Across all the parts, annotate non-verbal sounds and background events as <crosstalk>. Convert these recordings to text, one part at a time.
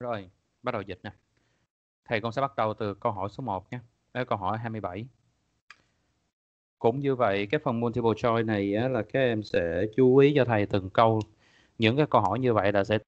Rồi, bắt đầu dịch nè. Thầy con sẽ bắt đầu từ câu hỏi số 1 nhé. Đó câu hỏi 27. Cũng như vậy, cái phần multiple choice này á, là các em sẽ chú ý cho thầy từng câu. Những cái câu hỏi như vậy là sẽ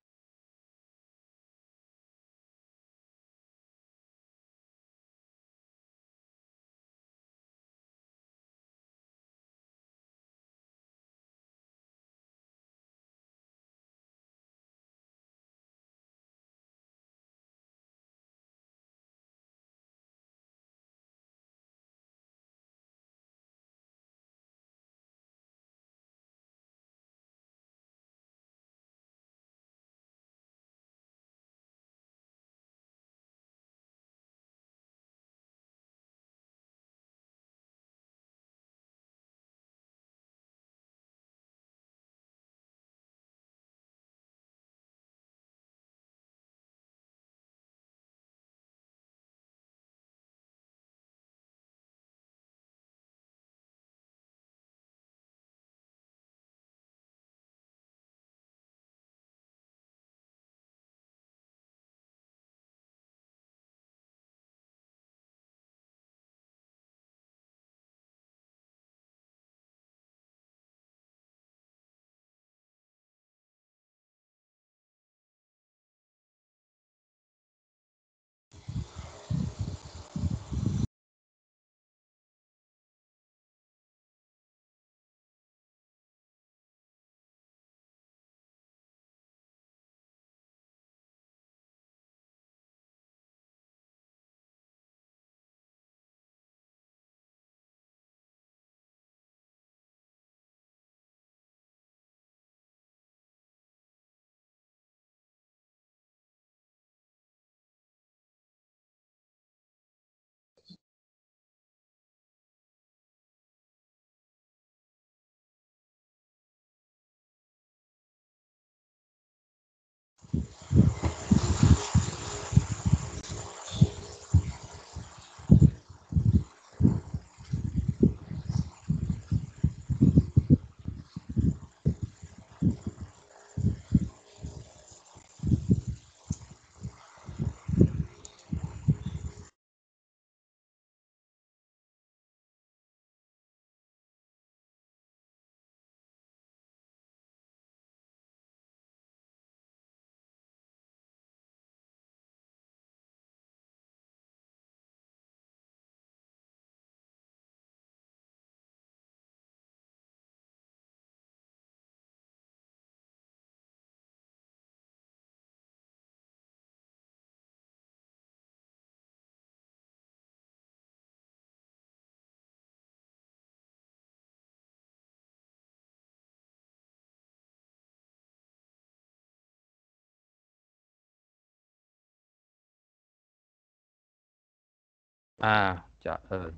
à trời ừ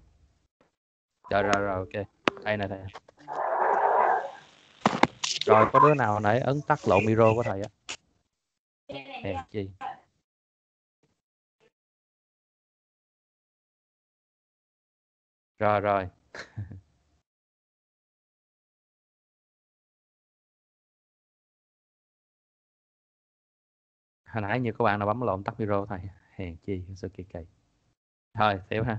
rồi rồi rồi ok đây nè thầy rồi có đứa nào nãy ấn tắt lộ micro của thầy á hèn chi rồi rồi <laughs> hồi nãy như các bạn nào bấm lộn tắt video thầy hèn chi sự kỳ kỳ Thôi xỉu ha.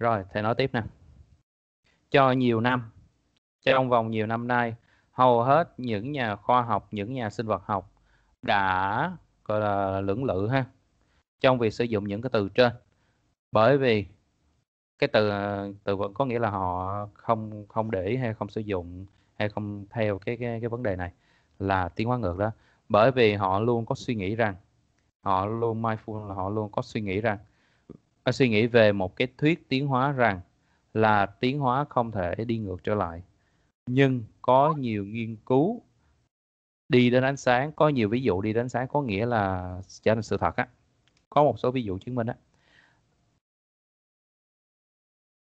Rồi, thầy nói tiếp nè. Cho nhiều năm, trong vòng nhiều năm nay hầu hết những nhà khoa học những nhà sinh vật học đã gọi là lưỡng lự ha trong việc sử dụng những cái từ trên bởi vì cái từ à, từ vẫn có nghĩa là họ không không để hay không sử dụng hay không theo cái cái, cái vấn đề này là tiến hóa ngược đó bởi vì họ luôn có suy nghĩ rằng họ luôn mindful là họ luôn có suy nghĩ rằng à, suy nghĩ về một cái thuyết tiến hóa rằng là tiến hóa không thể đi ngược trở lại nhưng có nhiều nghiên cứu đi đến ánh sáng có nhiều ví dụ đi đến ánh sáng có nghĩa là trở thành sự thật á có một số ví dụ chứng minh á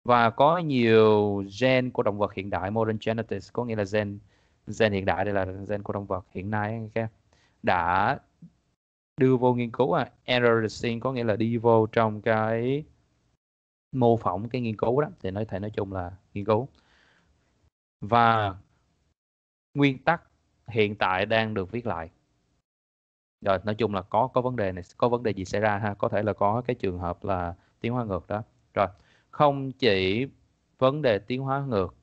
và có nhiều gen của động vật hiện đại modern genetics có nghĩa là gen gen hiện đại đây là gen của động vật hiện nay các đã đưa vô nghiên cứu à, errorizing có nghĩa là đi vô trong cái mô phỏng cái nghiên cứu đó thì nói thể nói chung là nghiên cứu và nguyên tắc hiện tại đang được viết lại rồi nói chung là có có vấn đề này có vấn đề gì xảy ra ha có thể là có cái trường hợp là tiến hóa ngược đó rồi không chỉ vấn đề tiến hóa ngược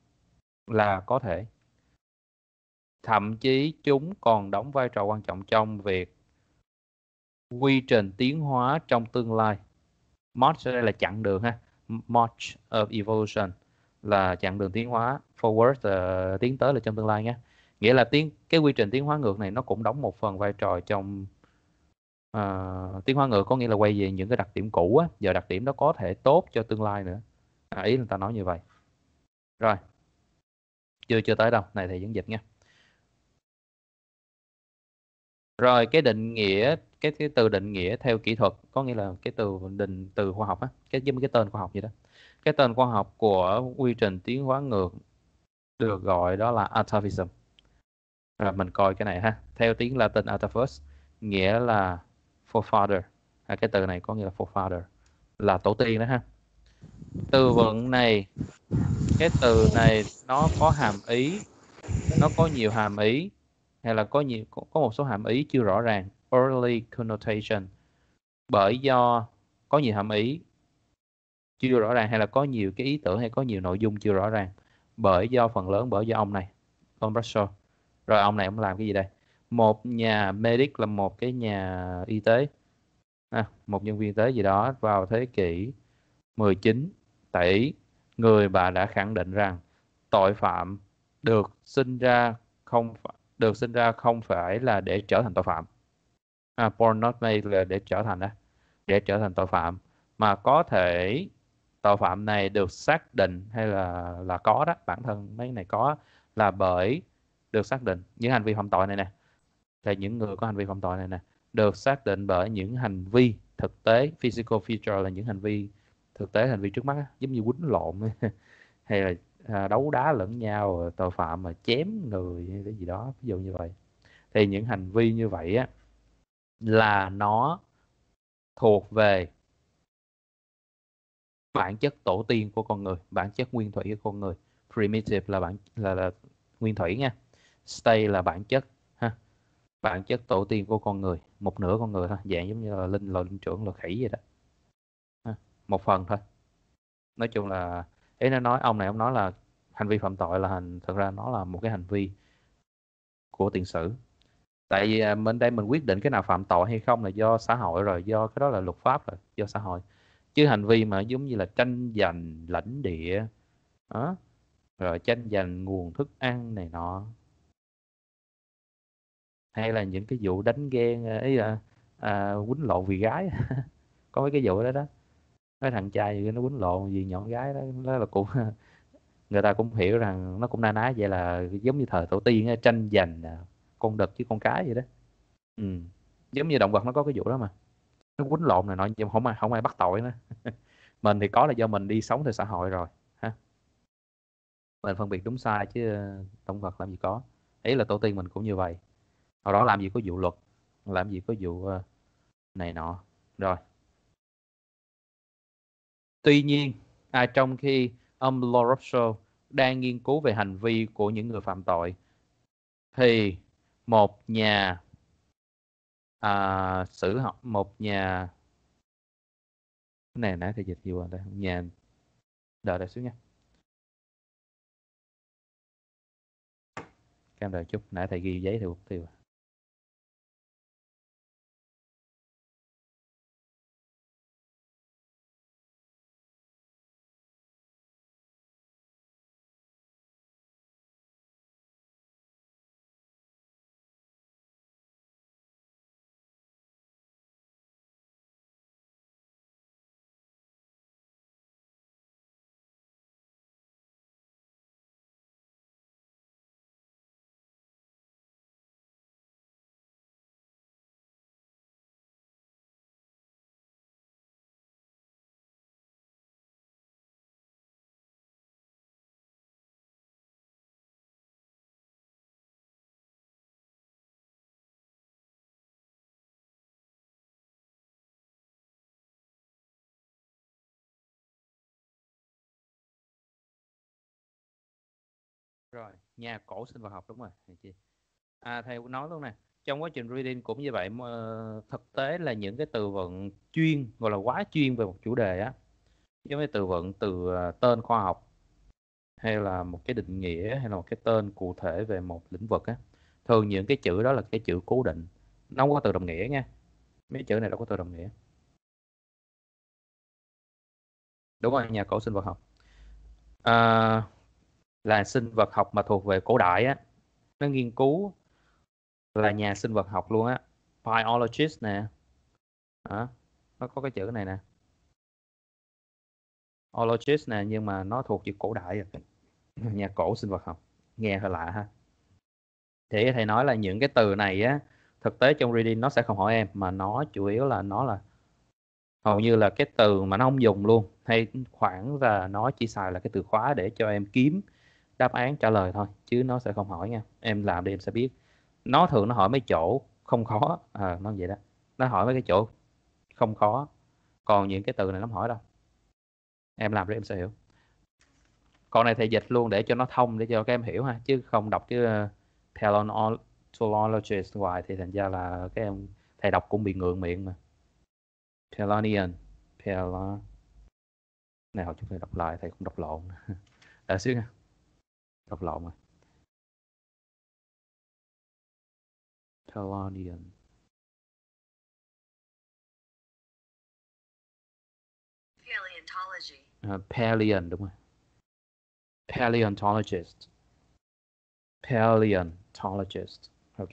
là có thể thậm chí chúng còn đóng vai trò quan trọng trong việc quy trình tiến hóa trong tương lai march ở đây là chặng đường ha march of evolution là chặng đường tiến hóa forward uh, tiến tới là trong tương lai nhé nghĩa là tiến cái quy trình tiến hóa ngược này nó cũng đóng một phần vai trò trong uh, tiến hóa ngược có nghĩa là quay về những cái đặc điểm cũ á giờ đặc điểm đó có thể tốt cho tương lai nữa à, ý người ta nói như vậy rồi chưa chưa tới đâu này thì dẫn dịch nha rồi cái định nghĩa cái, cái từ định nghĩa theo kỹ thuật có nghĩa là cái từ định từ khoa học á cái giống cái tên khoa học vậy đó cái tên khoa học của quy trình tiến hóa ngược được gọi đó là atavism rồi mình coi cái này ha theo tiếng latin atavus nghĩa là forefather à, cái từ này có nghĩa là forefather là tổ tiên đó ha từ vựng này cái từ này nó có hàm ý nó có nhiều hàm ý hay là có nhiều có một số hàm ý chưa rõ ràng early connotation bởi do có nhiều hàm ý chưa rõ ràng hay là có nhiều cái ý tưởng hay có nhiều nội dung chưa rõ ràng bởi do phần lớn bởi do ông này ông Russell rồi ông này ông làm cái gì đây một nhà medic là một cái nhà y tế à, một nhân viên y tế gì đó vào thế kỷ 19 tại Ý người bà đã khẳng định rằng tội phạm được sinh ra không được sinh ra không phải là để trở thành tội phạm à, born not made là để trở thành đó để trở thành tội phạm mà có thể tội phạm này được xác định hay là là có đó bản thân mấy này có là bởi được xác định những hành vi phạm tội này nè là những người có hành vi phạm tội này nè được xác định bởi những hành vi thực tế physical feature là những hành vi thực tế hành vi trước mắt giống như quýnh lộn <laughs> hay là à, đấu đá lẫn nhau tội phạm mà chém người cái gì đó ví dụ như vậy thì những hành vi như vậy á là nó thuộc về bản chất tổ tiên của con người bản chất nguyên thủy của con người primitive là bản là, là nguyên thủy nha stay là bản chất ha bản chất tổ tiên của con người một nửa con người thôi dạng giống như là linh là linh trưởng là khỉ vậy đó ha. một phần thôi nói chung là ấy nó nói ông này ông nói là hành vi phạm tội là hành thật ra nó là một cái hành vi của tiền sử tại vì bên à, đây mình quyết định cái nào phạm tội hay không là do xã hội rồi do cái đó là luật pháp rồi do xã hội chứ hành vi mà giống như là tranh giành lãnh địa đó rồi tranh giành nguồn thức ăn này nọ hay là những cái vụ đánh ghen ấy à, là à, quýnh lộn vì gái <laughs> có mấy cái vụ đó đó cái thằng trai nó quýnh lộn vì nhọn gái đó đó là cũng <laughs> người ta cũng hiểu rằng nó cũng na ná vậy là giống như thời tổ tiên tranh giành à, con đực chứ con cái vậy đó ừ. giống như động vật nó có cái vụ đó mà nó quấn lộn này nọ nhưng không ai không ai bắt tội nó <laughs> mình thì có là do mình đi sống theo xã hội rồi ha mình phân biệt đúng sai chứ ờ, động vật làm gì có ý là tổ tiên mình cũng như vậy hồi đó làm gì có vụ luật làm gì có vụ ờ, này nọ rồi tuy nhiên à, trong khi ông Lorosso đang nghiên cứu về hành vi của những người phạm tội thì một nhà à, ờ, sử học một nhà cái này nãy thì dịch gì đây nhà đợi đợi xíu nha các em đợi chút nãy thầy ghi giấy thì mục tiêu à. rồi nhà cổ sinh vật học đúng rồi à, thầy nói luôn nè trong quá trình reading cũng như vậy mà thực tế là những cái từ vựng chuyên gọi là quá chuyên về một chủ đề á giống như từ vựng từ à, tên khoa học hay là một cái định nghĩa hay là một cái tên cụ thể về một lĩnh vực á thường những cái chữ đó là cái chữ cố định nó không có từ đồng nghĩa nha mấy chữ này đâu có từ đồng nghĩa đúng rồi nhà cổ sinh vật học à, là sinh vật học mà thuộc về cổ đại á nó nghiên cứu là nhà sinh vật học luôn á biologist nè đó. nó có cái chữ này nè ologist nè nhưng mà nó thuộc chữ cổ đại rồi. À. <laughs> nhà cổ sinh vật học nghe hơi lạ ha thì thầy nói là những cái từ này á thực tế trong reading nó sẽ không hỏi em mà nó chủ yếu là nó là hầu như là cái từ mà nó không dùng luôn hay khoảng là nó chỉ xài là cái từ khóa để cho em kiếm đáp án trả lời thôi chứ nó sẽ không hỏi nha em làm đi em sẽ biết nó thường nó hỏi mấy chỗ không khó à, nó vậy đó nó hỏi mấy cái chỗ không khó còn những cái từ này nó hỏi đâu em làm đi em sẽ hiểu còn này thầy dịch luôn để cho nó thông để cho các em hiểu ha chứ không đọc cái telonologist ờ, ngoài thì thành ra là các em thầy đọc cũng bị ngượng miệng mà Pelonian Pelon nào chúng ta đọc lại thầy cũng đọc lộn <laughs> đã xíu nha đọc lộn rồi Calonian Paleontology à, Paleon đúng rồi Paleontologist Paleontologist Ok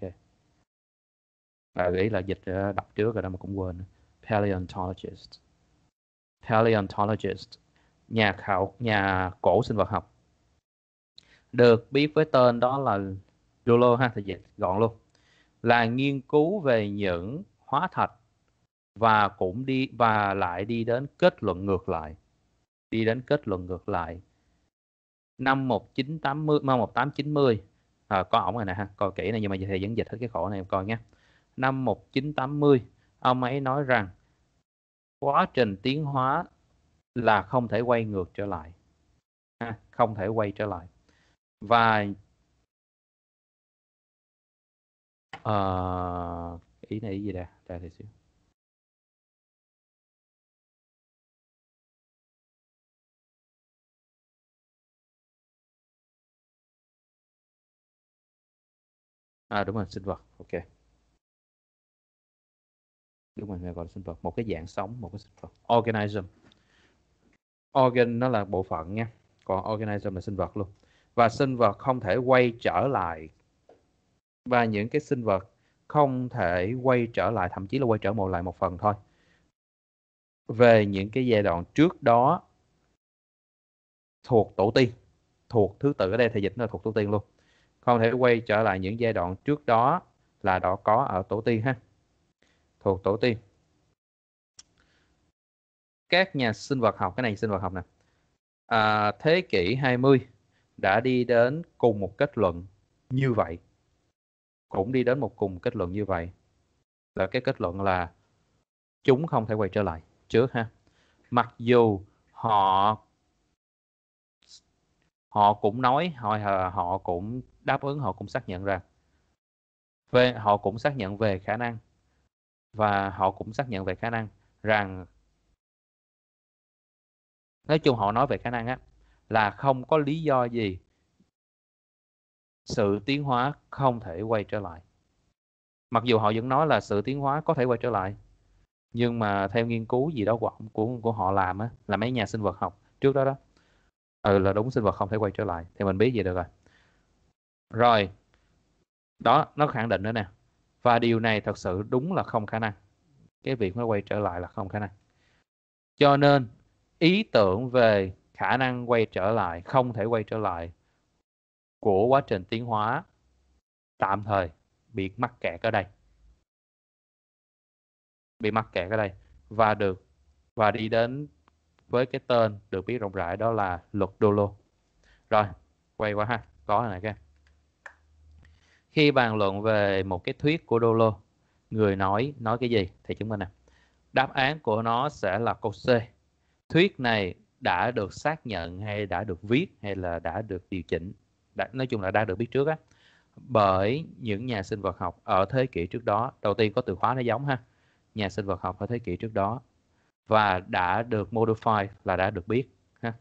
à, Ý là dịch à, đọc trước rồi đó mà cũng quên Paleontologist Paleontologist Nhà khảo, nhà cổ sinh vật học được biết với tên đó là Lolo ha thì dịch dạ, gọn luôn là nghiên cứu về những hóa thạch và cũng đi và lại đi đến kết luận ngược lại đi đến kết luận ngược lại năm 1980 năm 1890 à, có ổng rồi nè ha coi kỹ này nhưng mà thầy vẫn dịch hết cái khổ này em coi nhé năm 1980 ông ấy nói rằng quá trình tiến hóa là không thể quay ngược trở lại ha, không thể quay trở lại và uh, ờ, ý này gì đây ra thì xíu à đúng rồi sinh vật ok đúng rồi gọi là sinh vật một cái dạng sống một cái sinh vật organism organ nó là bộ phận nha còn organism là sinh vật luôn và sinh vật không thể quay trở lại và những cái sinh vật không thể quay trở lại thậm chí là quay trở một lại một phần thôi về những cái giai đoạn trước đó thuộc tổ tiên thuộc thứ tự ở đây thì dịch là thuộc tổ tiên luôn không thể quay trở lại những giai đoạn trước đó là đó có ở tổ tiên ha thuộc tổ tiên các nhà sinh vật học cái này sinh vật học nè à, thế kỷ 20 đã đi đến cùng một kết luận như vậy cũng đi đến một cùng kết luận như vậy là cái kết luận là chúng không thể quay trở lại trước ha mặc dù họ họ cũng nói họ họ cũng đáp ứng họ cũng xác nhận rằng về họ cũng xác nhận về khả năng và họ cũng xác nhận về khả năng rằng nói chung họ nói về khả năng á là không có lý do gì sự tiến hóa không thể quay trở lại mặc dù họ vẫn nói là sự tiến hóa có thể quay trở lại nhưng mà theo nghiên cứu gì đó của của, của họ làm á là mấy nhà sinh vật học trước đó đó ừ là đúng sinh vật không thể quay trở lại thì mình biết gì được rồi rồi đó nó khẳng định nữa nè và điều này thật sự đúng là không khả năng cái việc nó quay trở lại là không khả năng cho nên ý tưởng về khả năng quay trở lại không thể quay trở lại của quá trình tiến hóa tạm thời bị mắc kẹt ở đây bị mắc kẹt ở đây và được và đi đến với cái tên được biết rộng rãi đó là luật đô lô rồi quay qua ha có này kia khi bàn luận về một cái thuyết của đô lô người nói nói cái gì thì chúng mình nè đáp án của nó sẽ là câu C thuyết này đã được xác nhận hay đã được viết hay là đã được điều chỉnh đã, nói chung là đã được biết trước á bởi những nhà sinh vật học ở thế kỷ trước đó đầu tiên có từ khóa nó giống ha nhà sinh vật học ở thế kỷ trước đó và đã được modify là đã được biết ha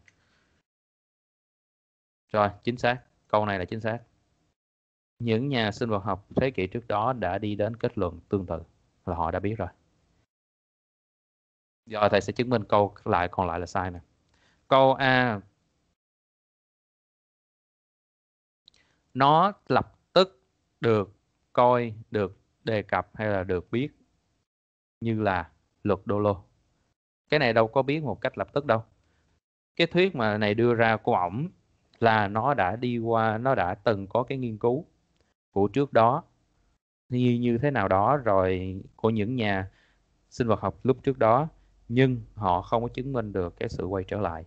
rồi chính xác câu này là chính xác những nhà sinh vật học thế kỷ trước đó đã đi đến kết luận tương tự là họ đã biết rồi Giờ thầy sẽ chứng minh câu lại còn lại là sai nè câu A nó lập tức được coi được đề cập hay là được biết như là luật đô lô cái này đâu có biết một cách lập tức đâu cái thuyết mà này đưa ra của ổng là nó đã đi qua nó đã từng có cái nghiên cứu của trước đó như như thế nào đó rồi của những nhà sinh vật học lúc trước đó nhưng họ không có chứng minh được cái sự quay trở lại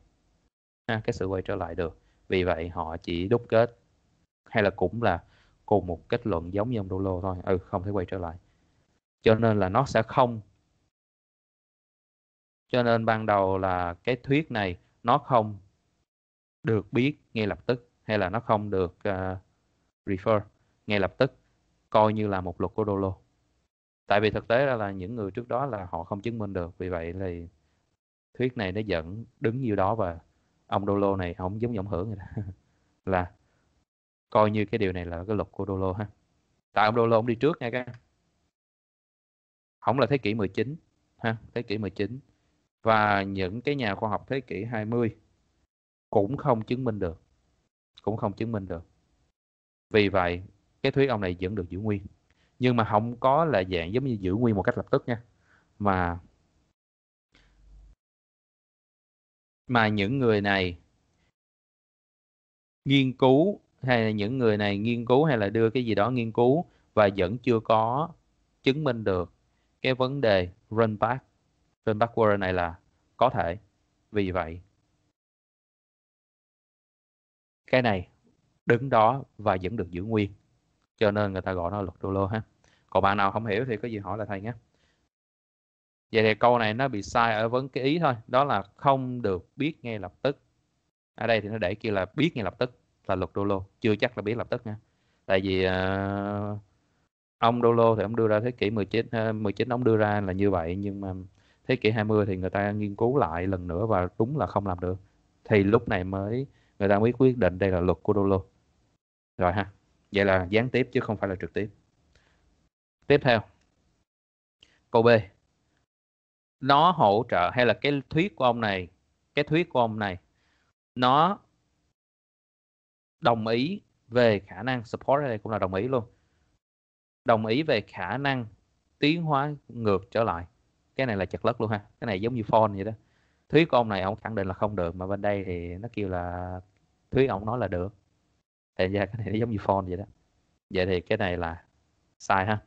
ha, cái sự quay trở lại được vì vậy họ chỉ đúc kết hay là cũng là cùng một kết luận giống như ông Dolo thôi ừ không thể quay trở lại cho nên là nó sẽ không cho nên ban đầu là cái thuyết này nó không được biết ngay lập tức hay là nó không được uh, refer ngay lập tức coi như là một luật của Dolo tại vì thực tế ra là những người trước đó là họ không chứng minh được vì vậy thì thuyết này nó vẫn đứng nhiêu đó và ông Dolo này không giống như ông hưởng rồi <laughs> là coi như cái điều này là cái luật của Dolo ha tại ông Dolo ông đi trước nha các không là thế kỷ 19 ha thế kỷ 19 và những cái nhà khoa học thế kỷ 20 cũng không chứng minh được cũng không chứng minh được vì vậy cái thuyết ông này vẫn được giữ nguyên nhưng mà không có là dạng giống như giữ nguyên một cách lập tức nha mà mà những người này nghiên cứu hay là những người này nghiên cứu hay là đưa cái gì đó nghiên cứu và vẫn chưa có chứng minh được cái vấn đề run back run backward này là có thể vì vậy cái này đứng đó và vẫn được giữ nguyên cho nên người ta gọi nó là luật đô lô ha còn bạn nào không hiểu thì có gì hỏi là thầy nhé vậy thì câu này nó bị sai ở vấn cái ý thôi đó là không được biết ngay lập tức ở đây thì nó để kia là biết ngay lập tức là luật Dolo chưa chắc là biết lập tức nha tại vì uh, ông Dolo thì ông đưa ra thế kỷ 19 uh, 19 ông đưa ra là như vậy nhưng mà thế kỷ 20 thì người ta nghiên cứu lại lần nữa và đúng là không làm được thì lúc này mới người ta mới quyết định đây là luật của Dolo rồi ha vậy là gián tiếp chứ không phải là trực tiếp tiếp theo câu b nó hỗ trợ hay là cái thuyết của ông này cái thuyết của ông này nó đồng ý về khả năng support đây cũng là đồng ý luôn đồng ý về khả năng tiến hóa ngược trở lại cái này là chật lất luôn ha cái này giống như phone vậy đó thuyết của ông này ông khẳng định là không được mà bên đây thì nó kêu là thuyết ông nói là được thì ra cái này nó giống như phone vậy đó vậy thì cái này là sai ha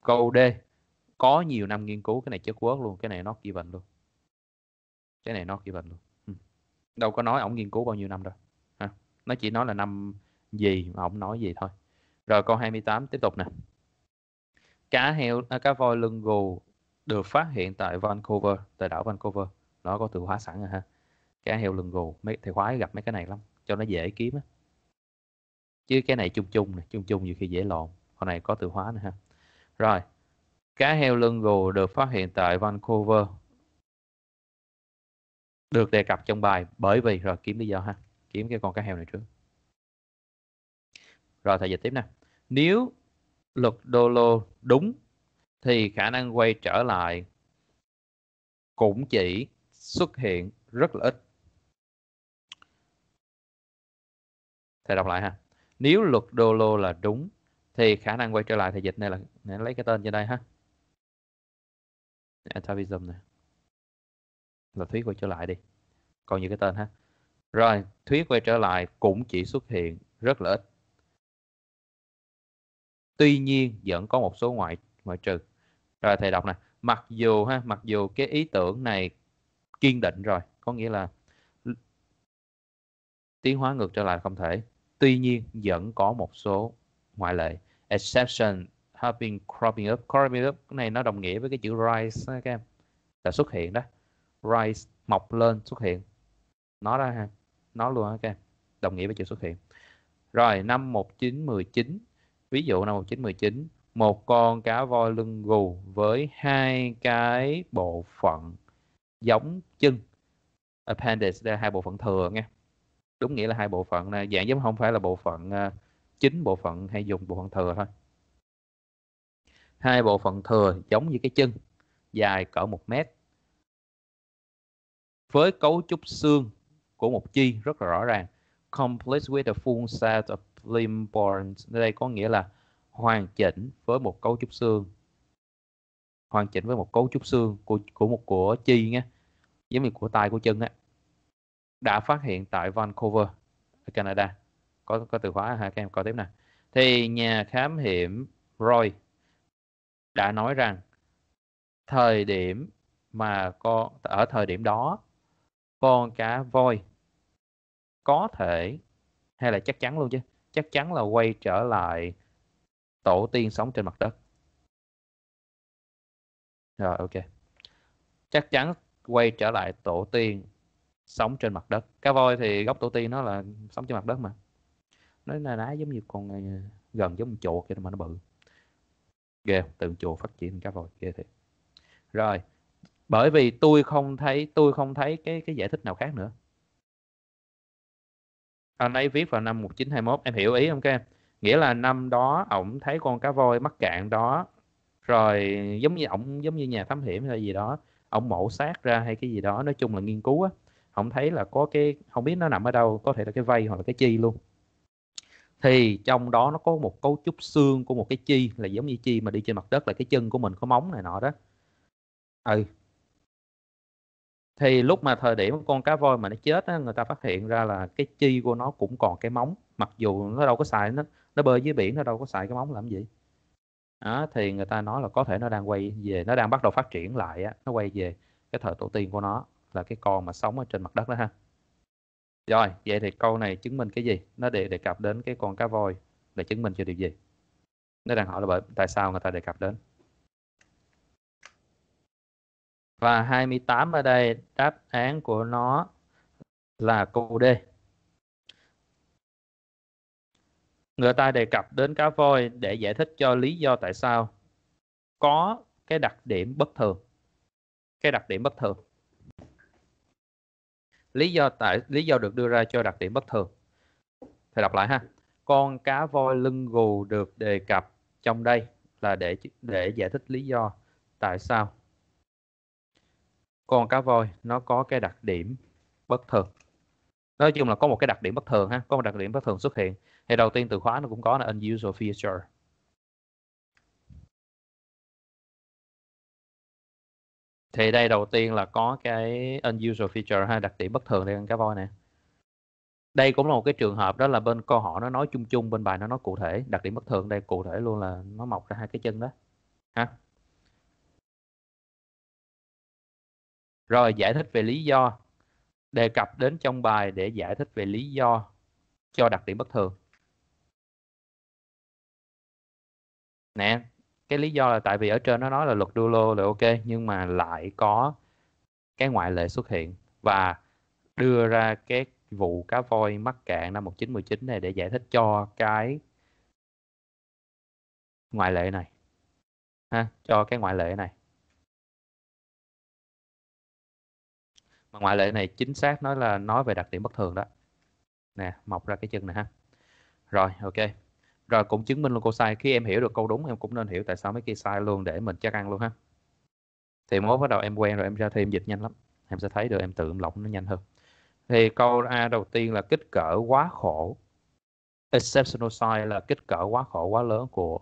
câu d có nhiều năm nghiên cứu cái này chất quốc luôn cái này nó given luôn cái này nó given luôn đâu có nói ổng nghiên cứu bao nhiêu năm đâu ha nó chỉ nói là năm gì mà ổng nói gì thôi rồi câu 28 tiếp tục nè cá heo à, cá voi lưng gù được phát hiện tại Vancouver tại đảo Vancouver nó có từ hóa sẵn rồi ha cá heo lưng gù mấy thầy khoái gặp mấy cái này lắm cho nó dễ kiếm á chứ cái này chung chung này chung chung nhiều khi dễ lộn con này có từ hóa nữa ha rồi Cá heo lưng gù được phát hiện tại Vancouver. Được đề cập trong bài bởi vì rồi kiếm lý do ha. Kiếm cái con cá heo này trước. Rồi thầy dịch tiếp nè. Nếu luật đô lô đúng thì khả năng quay trở lại cũng chỉ xuất hiện rất là ít. Thầy đọc lại ha. Nếu luật đô lô là đúng thì khả năng quay trở lại thì dịch này là lấy cái tên trên đây ha atavism này là thuyết quay trở lại đi còn như cái tên ha rồi thuyết quay trở lại cũng chỉ xuất hiện rất là ít tuy nhiên vẫn có một số ngoại ngoại trừ rồi thầy đọc nè mặc dù ha mặc dù cái ý tưởng này kiên định rồi có nghĩa là tiến hóa ngược trở lại không thể tuy nhiên vẫn có một số ngoại lệ exception having cropping up cropping up cái này nó đồng nghĩa với cái chữ rise các em là xuất hiện đó rise mọc lên xuất hiện nó ra ha nó luôn đó các em đồng nghĩa với chữ xuất hiện rồi năm 1919 ví dụ năm 1919 một con cá voi lưng gù với hai cái bộ phận giống chân appendix đây là hai bộ phận thừa nha đúng nghĩa là hai bộ phận dạng giống không phải là bộ phận à, chính bộ phận hay dùng bộ phận thừa thôi hai bộ phận thừa giống như cái chân dài cỡ 1 mét với cấu trúc xương của một chi rất là rõ ràng complete with a full set of limb bones đây có nghĩa là hoàn chỉnh với một cấu trúc xương hoàn chỉnh với một cấu trúc xương của của một của chi nhé giống như của tay của chân á đã phát hiện tại Vancouver Canada có có từ khóa ha các em coi tiếp nè thì nhà khám hiểm Roy đã nói rằng thời điểm mà con ở thời điểm đó con cá voi có thể hay là chắc chắn luôn chứ chắc chắn là quay trở lại tổ tiên sống trên mặt đất rồi ok chắc chắn quay trở lại tổ tiên sống trên mặt đất cá voi thì gốc tổ tiên nó là sống trên mặt đất mà nó là lá giống như con ờ, gần giống chuột vậy mà nó bự ghê tượng chùa phát triển cá voi ghê thiệt rồi bởi vì tôi không thấy tôi không thấy cái cái giải thích nào khác nữa anh ấy viết vào năm 1921 em hiểu ý không các em nghĩa là năm đó ổng thấy con cá voi mắc cạn đó rồi giống như ổng giống như nhà thám hiểm hay gì đó ổng mổ xác ra hay cái gì đó nói chung là nghiên cứu á ổng thấy là có cái không biết nó nằm ở đâu có thể là cái vây hoặc là cái chi luôn thì trong đó nó có một cấu trúc xương của một cái chi là giống như chi mà đi trên mặt đất là cái chân của mình có móng này nọ đó ừ thì lúc mà thời điểm con cá voi mà nó chết á, người ta phát hiện ra là cái chi của nó cũng còn cái móng mặc dù nó đâu có xài nó nó bơi dưới biển nó đâu có xài cái móng làm gì đó, thì người ta nói là có thể nó đang quay về nó đang bắt đầu phát triển lại á, nó quay về cái thời tổ tiên của nó là cái con mà sống ở trên mặt đất đó ha rồi, vậy thì câu này chứng minh cái gì? Nó để đề cập đến cái con cá voi để chứng minh cho điều gì? Nó đang hỏi là bởi tại sao người ta đề cập đến. Và 28 ở đây đáp án của nó là câu D. Người ta đề cập đến cá voi để giải thích cho lý do tại sao có cái đặc điểm bất thường. Cái đặc điểm bất thường lý do tại lý do được đưa ra cho đặc điểm bất thường thầy đọc lại ha con cá voi lưng gù được đề cập trong đây là để để giải thích lý do tại sao con cá voi nó có cái đặc điểm bất thường nói chung là có một cái đặc điểm bất thường ha có một đặc điểm bất thường xuất hiện thì đầu tiên từ khóa nó cũng có là unusual feature thì đây đầu tiên là có cái unusual feature hay đặc điểm bất thường đây ăn cá voi nè đây cũng là một cái trường hợp đó là bên câu hỏi nó nói chung chung bên bài nó nói cụ thể đặc điểm bất thường đây cụ thể luôn là nó mọc ra hai cái chân đó ha rồi giải thích về lý do đề cập đến trong bài để giải thích về lý do cho đặc điểm bất thường nè cái lý do là tại vì ở trên nó nói là luật đô lô là ok nhưng mà lại có cái ngoại lệ xuất hiện và đưa ra cái vụ cá voi mắc cạn năm 1919 này để giải thích cho cái ngoại lệ này ha cho cái ngoại lệ này mà ngoại lệ này chính xác nói là nói về đặc điểm bất thường đó nè mọc ra cái chân này ha rồi ok rồi cũng chứng minh luôn cô sai khi em hiểu được câu đúng em cũng nên hiểu tại sao mấy kia sai luôn để mình chắc ăn luôn ha thì mốt bắt đầu em quen rồi em ra thêm em dịch nhanh lắm em sẽ thấy được em tự em lỏng nó nhanh hơn thì câu a đầu tiên là kích cỡ quá khổ exceptional size là kích cỡ quá khổ quá lớn của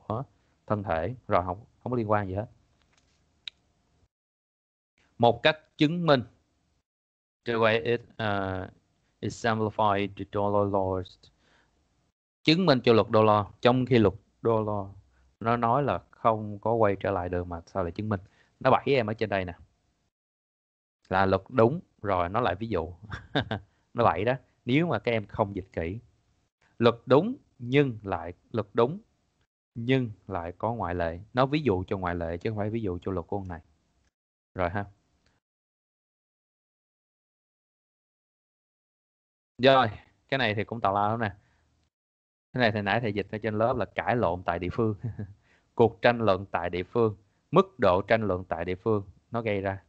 thân thể rồi không không có liên quan gì hết một cách chứng minh the way it uh, exemplified the dollar lost chứng minh cho luật đô la trong khi luật đô la nó nói là không có quay trở lại được mà sao lại chứng minh nó bẫy em ở trên đây nè là luật đúng rồi nó lại ví dụ <laughs> nó bẫy đó nếu mà các em không dịch kỹ luật đúng nhưng lại luật đúng nhưng lại có ngoại lệ nó ví dụ cho ngoại lệ chứ không phải ví dụ cho luật của ông này rồi ha rồi cái này thì cũng tào lao nè cái này thì nãy thầy dịch ở trên lớp là cãi lộn tại địa phương <laughs> cuộc tranh luận tại địa phương mức độ tranh luận tại địa phương nó gây ra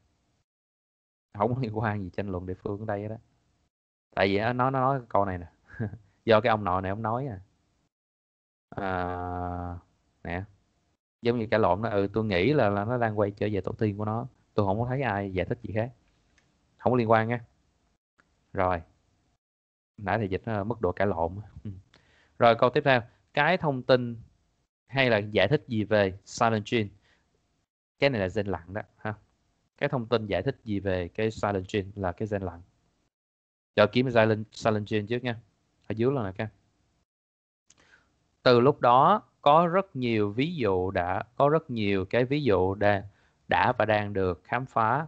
không liên quan gì tranh luận địa phương ở đây đó tại vì nó nó nói câu này nè <laughs> do cái ông nội này ông nói à, à nè giống như cãi lộn nó ừ tôi nghĩ là là nó đang quay trở về tổ tiên của nó tôi không có thấy ai giải thích gì khác không có liên quan nha rồi nãy thì dịch mức độ cãi lộn rồi câu tiếp theo cái thông tin hay là giải thích gì về silent gene cái này là gen lặng đó ha cái thông tin giải thích gì về cái silent gene là cái gen lặng giờ kiếm silent silent gene trước nha ở dưới là nè các từ lúc đó có rất nhiều ví dụ đã có rất nhiều cái ví dụ đã đã và đang được khám phá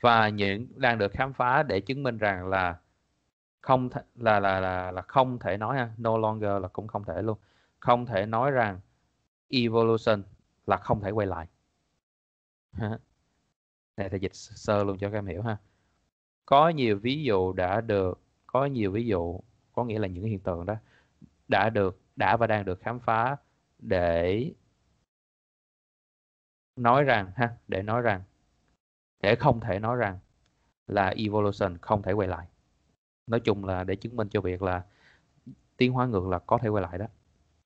và những đang được khám phá để chứng minh rằng là không th- là là là là không thể nói ha no longer là cũng không thể luôn không thể nói rằng evolution là không thể quay lại này thì dịch sơ luôn cho các em hiểu ha có nhiều ví dụ đã được có nhiều ví dụ có nghĩa là những hiện tượng đó đã được đã và đang được khám phá để nói rằng ha để nói rằng để không thể nói rằng là evolution không thể quay lại nói chung là để chứng minh cho việc là tiến hóa ngược là có thể quay lại đó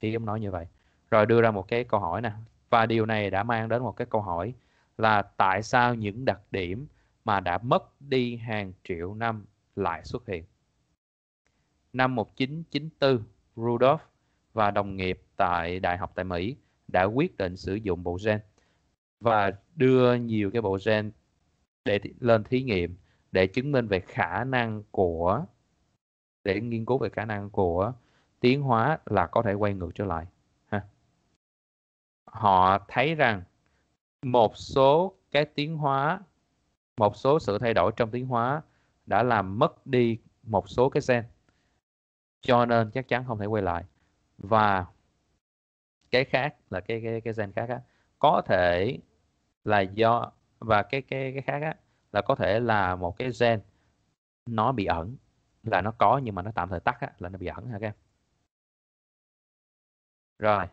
thì em nói như vậy rồi đưa ra một cái câu hỏi nè và điều này đã mang đến một cái câu hỏi là tại sao những đặc điểm mà đã mất đi hàng triệu năm lại xuất hiện năm 1994 Rudolf và đồng nghiệp tại đại học tại Mỹ đã quyết định sử dụng bộ gen và đưa nhiều cái bộ gen để lên thí nghiệm để chứng minh về khả năng của để nghiên cứu về khả năng của tiến hóa là có thể quay ngược trở lại ha. họ thấy rằng một số cái tiến hóa một số sự thay đổi trong tiến hóa đã làm mất đi một số cái gen cho nên chắc chắn không thể quay lại và cái khác là cái cái cái gen khác á, có thể là do và cái cái cái khác á, là có thể là một cái gen nó bị ẩn là nó có nhưng mà nó tạm thời tắt á, là nó bị ẩn ha các em rồi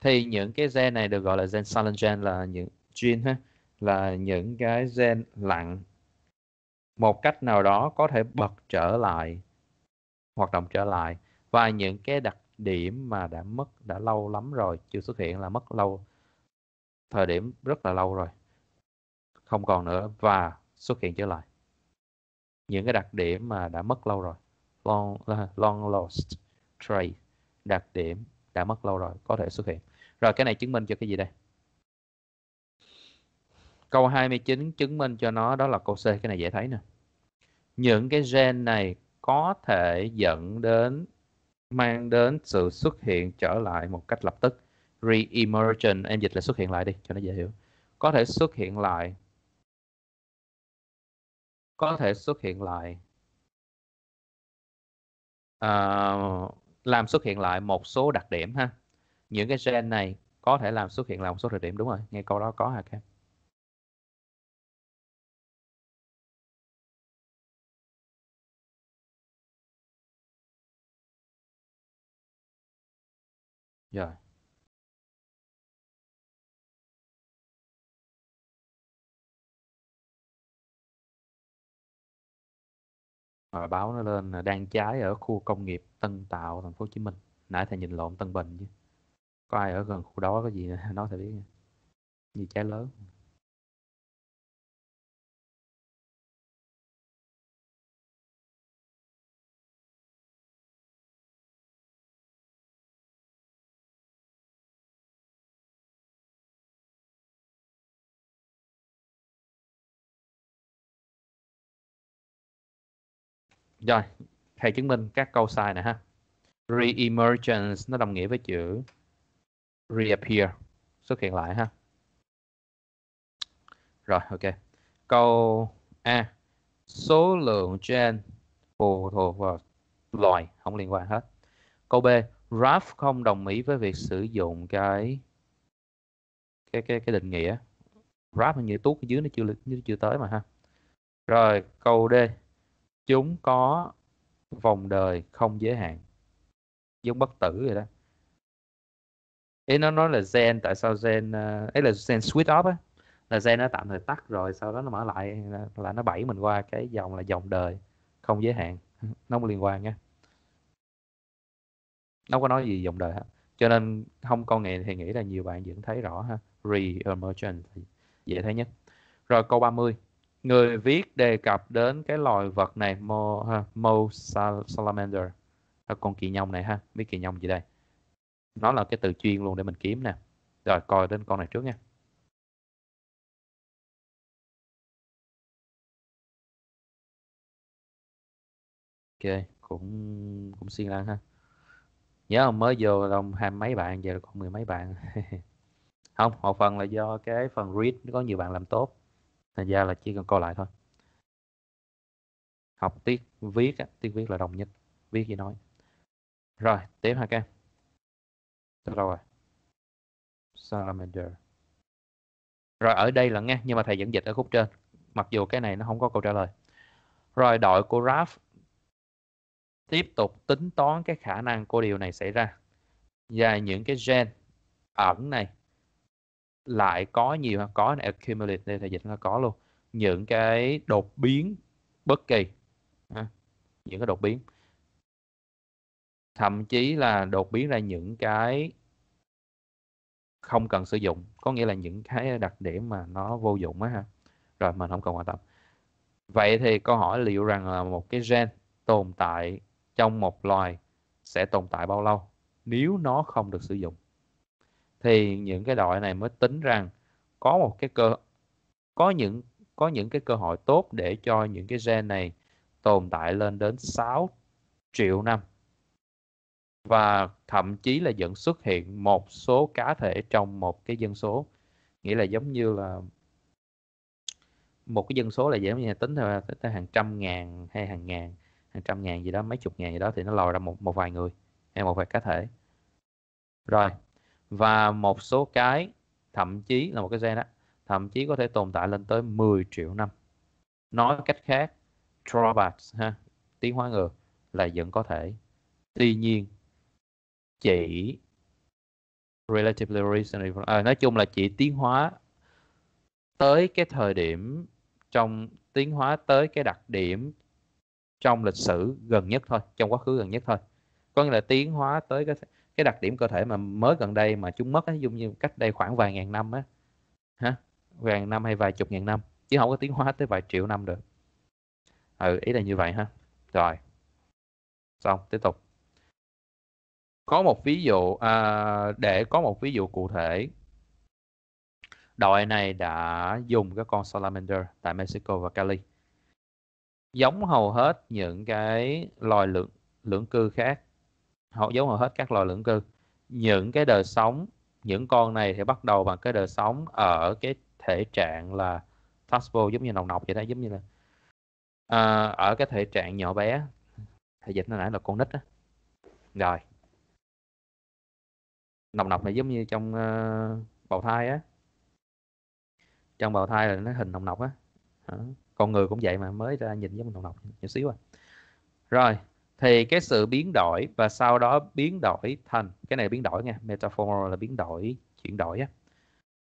thì những cái gen này được gọi là gen silent gen là những gene ha là những cái gen lặng một cách nào đó có thể bật trở lại hoạt động trở lại và những cái đặc điểm mà đã mất đã lâu lắm rồi chưa xuất hiện là mất lâu thời điểm rất là lâu rồi không còn nữa và xuất hiện trở lại những cái đặc điểm mà đã mất lâu rồi long à, long lost trait đặc điểm đã mất lâu rồi có thể xuất hiện rồi cái này chứng minh cho cái gì đây câu 29 chứng minh cho nó đó là câu C cái này dễ thấy nè những cái gen này có thể dẫn đến mang đến sự xuất hiện trở lại một cách lập tức re-emergent em dịch là xuất hiện lại đi cho nó dễ hiểu có thể xuất hiện lại có thể xuất hiện lại à, làm xuất hiện lại một số đặc điểm ha những cái gen này có thể làm xuất hiện lại một số đặc điểm đúng rồi nghe câu đó có hả các em rồi mà ờ, báo nó lên là đang cháy ở khu công nghiệp Tân Tạo thành phố Hồ Chí Minh nãy thầy nhìn lộn Tân Bình chứ có ai ở gần khu đó có gì <laughs> nói thầy biết nha gì cháy lớn Rồi, thầy chứng minh các câu sai này ha. reemergence nó đồng nghĩa với chữ reappear, xuất hiện lại ha. Rồi, ok. Câu A. Số lượng gen phụ thuộc vào loài, không liên quan hết. Câu B. raf không đồng ý với việc sử dụng cái cái cái cái định nghĩa. Ralph như tuốt ở dưới nó chưa nó chưa tới mà ha. Rồi câu D chúng có vòng đời không giới hạn giống bất tử rồi đó ý nó nói là gen tại sao gen ấy ờ, là gen switch off á là gen nó tạm thời tắt rồi sau đó nó mở lại là, nó đẩy mình qua cái dòng là dòng đời không giới hạn <laughs> nó không liên quan nha nó có nói gì dòng đời hết cho nên không con nghề thì nghĩ là nhiều bạn vẫn thấy rõ ha re-emergent dễ thấy nhất rồi câu 30 người viết đề cập đến cái loài vật này Mo, ha, Mo salamander con kỳ nhông này ha biết kỳ nhông gì đây nó là cái từ chuyên luôn để mình kiếm nè rồi coi đến con này trước nha ok cũng cũng xiên lan ha nhớ không mới vô đông hai mấy bạn giờ còn mười mấy bạn <laughs> không một phần là do cái phần read có nhiều bạn làm tốt thành ra là chỉ cần coi lại thôi học tiết viết á, tiết viết là đồng nhất viết gì nói rồi tiếp ha các em rồi salamander rồi ở đây là nghe nhưng mà thầy dẫn dịch ở khúc trên mặc dù cái này nó không có câu trả lời rồi đội của raf tiếp tục tính toán cái khả năng của điều này xảy ra và những cái gen ẩn này lại có nhiều ha có này accumulate đây là dịch nó có luôn những cái đột biến bất kỳ những cái đột biến thậm chí là đột biến ra những cái không cần sử dụng có nghĩa là những cái đặc điểm mà nó vô dụng á ha rồi mình không cần quan tâm vậy thì câu hỏi liệu rằng là một cái gen tồn tại trong một loài sẽ tồn tại bao lâu nếu nó không được sử dụng thì những cái đội này mới tính rằng có một cái cơ có những có những cái cơ hội tốt để cho những cái gen này tồn tại lên đến 6 triệu năm và thậm chí là dẫn xuất hiện một số cá thể trong một cái dân số nghĩa là giống như là một cái dân số là giống như là tính theo, tới hàng trăm ngàn hay hàng ngàn hàng trăm ngàn gì đó mấy chục ngàn gì đó thì nó lòi ra một một vài người hay một vài cá thể rồi và một số cái thậm chí là một cái gen đó thậm chí có thể tồn tại lên tới 10 triệu năm nói cách khác drawbacks ha tiếng hóa ngược là vẫn có thể tuy nhiên chỉ relatively recently à, nói chung là chỉ tiến hóa tới cái thời điểm trong tiến hóa tới cái đặc điểm trong lịch sử gần nhất thôi trong quá khứ gần nhất thôi có nghĩa là tiến hóa tới cái cái đặc điểm cơ thể mà mới gần đây mà chúng mất ấy giống như cách đây khoảng vài ngàn năm á hả vài ngàn năm hay vài chục ngàn năm chứ không có tiến hóa tới vài triệu năm được ừ ý là như vậy ha rồi xong tiếp tục có một ví dụ à, để có một ví dụ cụ thể đội này đã dùng cái con salamander tại Mexico và Cali giống hầu hết những cái loài lưỡng lưỡng cư khác họ giống hầu hết các loài lưỡng cư những cái đời sống những con này thì bắt đầu bằng cái đời sống ở cái thể trạng là taspo giống như nồng nọc vậy đó giống như là à, ở cái thể trạng nhỏ bé thì dịch nó nãy là con nít á rồi nồng nọc này giống như trong uh, bào thai á trong bào thai là nó hình nồng nọc á con người cũng vậy mà mới ra nhìn giống nồng nọc nhỏ xíu à rồi thì cái sự biến đổi và sau đó biến đổi thành cái này biến đổi nha metaphor là biến đổi chuyển đổi á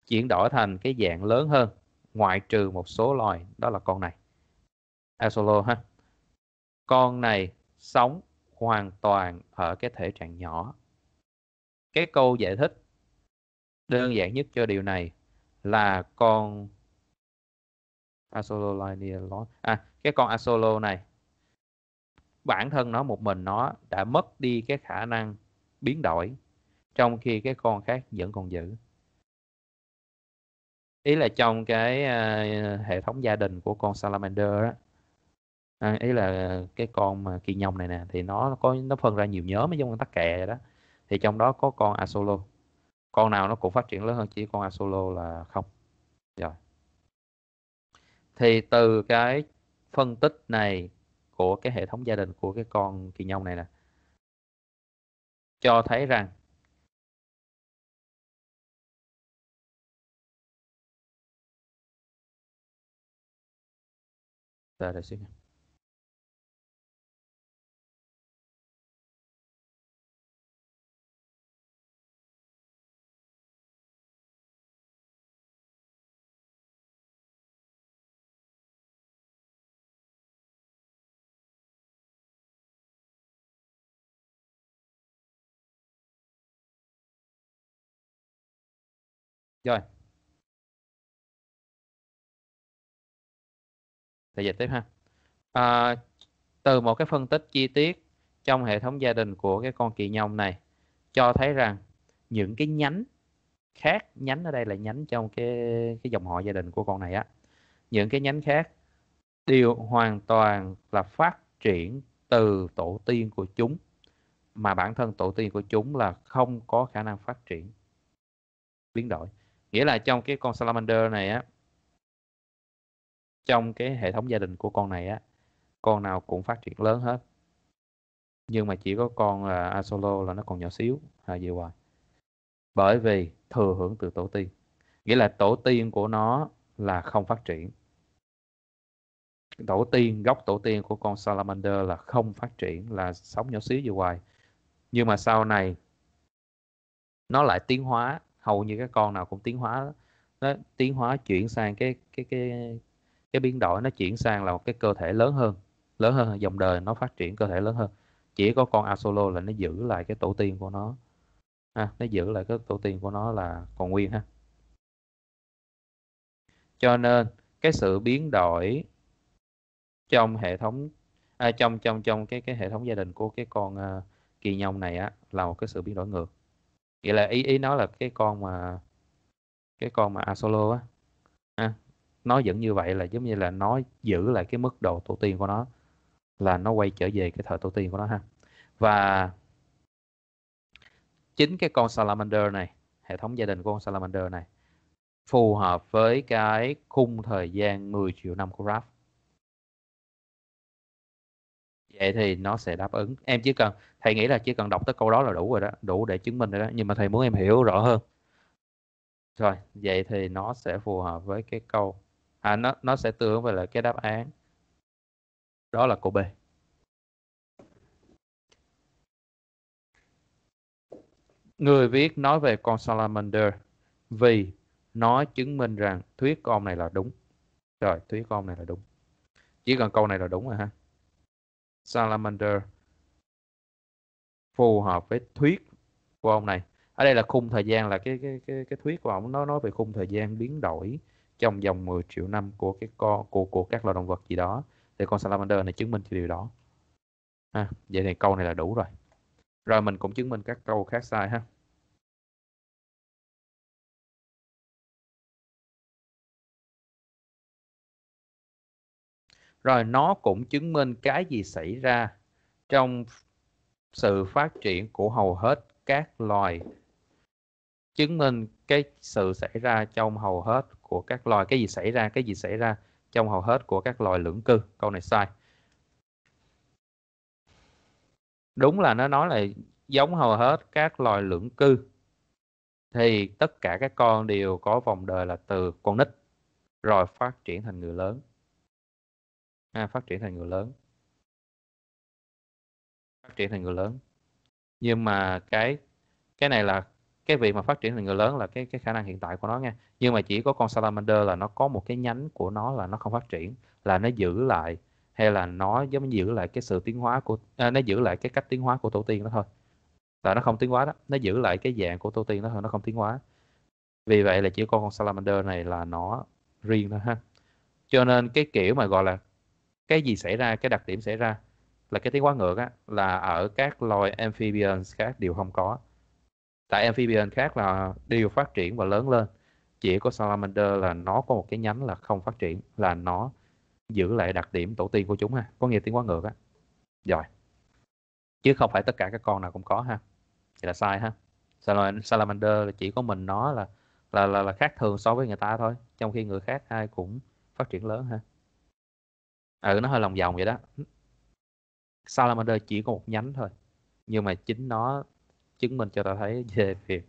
chuyển đổi thành cái dạng lớn hơn ngoại trừ một số loài đó là con này asolo ha con này sống hoàn toàn ở cái thể trạng nhỏ cái câu giải thích đơn giản nhất cho điều này là con Asolo Linear À, cái con Asolo này bản thân nó một mình nó đã mất đi cái khả năng biến đổi trong khi cái con khác vẫn còn giữ ý là trong cái uh, hệ thống gia đình của con salamander đó à, ý là cái con mà kỳ nhông này nè thì nó có nó phân ra nhiều nhóm giống con tắc kè vậy đó thì trong đó có con asolo con nào nó cũng phát triển lớn hơn chỉ con asolo là không rồi thì từ cái phân tích này của cái hệ thống gia đình của cái con kỳ nhông này nè cho thấy rằng Đợi, đợi xíu rồi để dịch tiếp ha à, từ một cái phân tích chi tiết trong hệ thống gia đình của cái con kỳ nhông này cho thấy rằng những cái nhánh khác nhánh ở đây là nhánh trong cái cái dòng họ gia đình của con này á những cái nhánh khác đều hoàn toàn là phát triển từ tổ tiên của chúng mà bản thân tổ tiên của chúng là không có khả năng phát triển biến đổi nghĩa là trong cái con salamander này á trong cái hệ thống gia đình của con này á con nào cũng phát triển lớn hết nhưng mà chỉ có con là asolo là nó còn nhỏ xíu là gì hoài bởi vì thừa hưởng từ tổ tiên nghĩa là tổ tiên của nó là không phát triển tổ tiên gốc tổ tiên của con salamander là không phát triển là sống nhỏ xíu gì hoài nhưng mà sau này nó lại tiến hóa hầu như các con nào cũng tiến hóa nó tiến hóa chuyển sang cái cái cái cái biến đổi nó chuyển sang là một cái cơ thể lớn hơn lớn hơn dòng đời nó phát triển cơ thể lớn hơn chỉ có con asolo là nó giữ lại cái tổ tiên của nó à, nó giữ lại cái tổ tiên của nó là còn nguyên ha cho nên cái sự biến đổi trong hệ thống à, trong trong trong cái cái hệ thống gia đình của cái con uh, kỳ nhông này á là một cái sự biến đổi ngược nghĩa là ý ý nói là cái con mà cái con mà Asolo á à, nó vẫn như vậy là giống như là nó giữ lại cái mức độ tổ tiên của nó là nó quay trở về cái thời tổ tiên của nó ha và chính cái con salamander này hệ thống gia đình của con salamander này phù hợp với cái khung thời gian 10 triệu năm của Raph vậy thì nó sẽ đáp ứng em chỉ cần thầy nghĩ là chỉ cần đọc tới câu đó là đủ rồi đó đủ để chứng minh rồi đó nhưng mà thầy muốn em hiểu rõ hơn rồi vậy thì nó sẽ phù hợp với cái câu à nó nó sẽ tương ứng với lại cái đáp án đó là câu B người viết nói về con salamander vì nó chứng minh rằng thuyết con này là đúng rồi thuyết con này là đúng chỉ cần câu này là đúng rồi ha Salamander phù hợp với thuyết của ông này ở đây là khung thời gian là cái cái cái, cái thuyết của ông nó nói về khung thời gian biến đổi trong vòng 10 triệu năm của cái co của của các loài động vật gì đó thì con salamander này chứng minh cho điều đó ha vậy thì câu này là đủ rồi rồi mình cũng chứng minh các câu khác sai ha rồi nó cũng chứng minh cái gì xảy ra trong sự phát triển của hầu hết các loài chứng minh cái sự xảy ra trong hầu hết của các loài cái gì xảy ra cái gì xảy ra trong hầu hết của các loài lưỡng cư câu này sai đúng là nó nói là giống hầu hết các loài lưỡng cư thì tất cả các con đều có vòng đời là từ con nít rồi phát triển thành người lớn ha, phát triển thành người lớn phát triển thành người lớn nhưng mà cái cái này là cái việc mà phát triển thành người lớn là cái cái khả năng hiện tại của nó nha nhưng mà chỉ có con salamander là nó có một cái nhánh của nó là nó không phát triển là nó giữ lại hay là nó giống như giữ lại cái sự tiến hóa của à, nó giữ lại cái cách tiến hóa của tổ tiên đó thôi là nó không tiến hóa đó nó giữ lại cái dạng của tổ tiên đó thôi nó không tiến hóa vì vậy là chỉ có con salamander này là nó riêng thôi ha cho nên cái kiểu mà gọi là cái gì xảy ra cái đặc điểm xảy ra là cái tiếng quá ngược á là ở các loài amphibians khác đều không có tại amphibian khác là đều phát triển và lớn lên chỉ có salamander là nó có một cái nhánh là không phát triển là nó giữ lại đặc điểm tổ tiên của chúng ha có nghĩa tiếng quá ngược á rồi chứ không phải tất cả các con nào cũng có ha thì là sai ha salamander chỉ có mình nó là là là, là khác thường so với người ta thôi trong khi người khác ai cũng phát triển lớn ha ừ nó hơi lòng vòng vậy đó Salamander chỉ có một nhánh thôi nhưng mà chính nó chứng minh cho ta thấy <laughs> về việc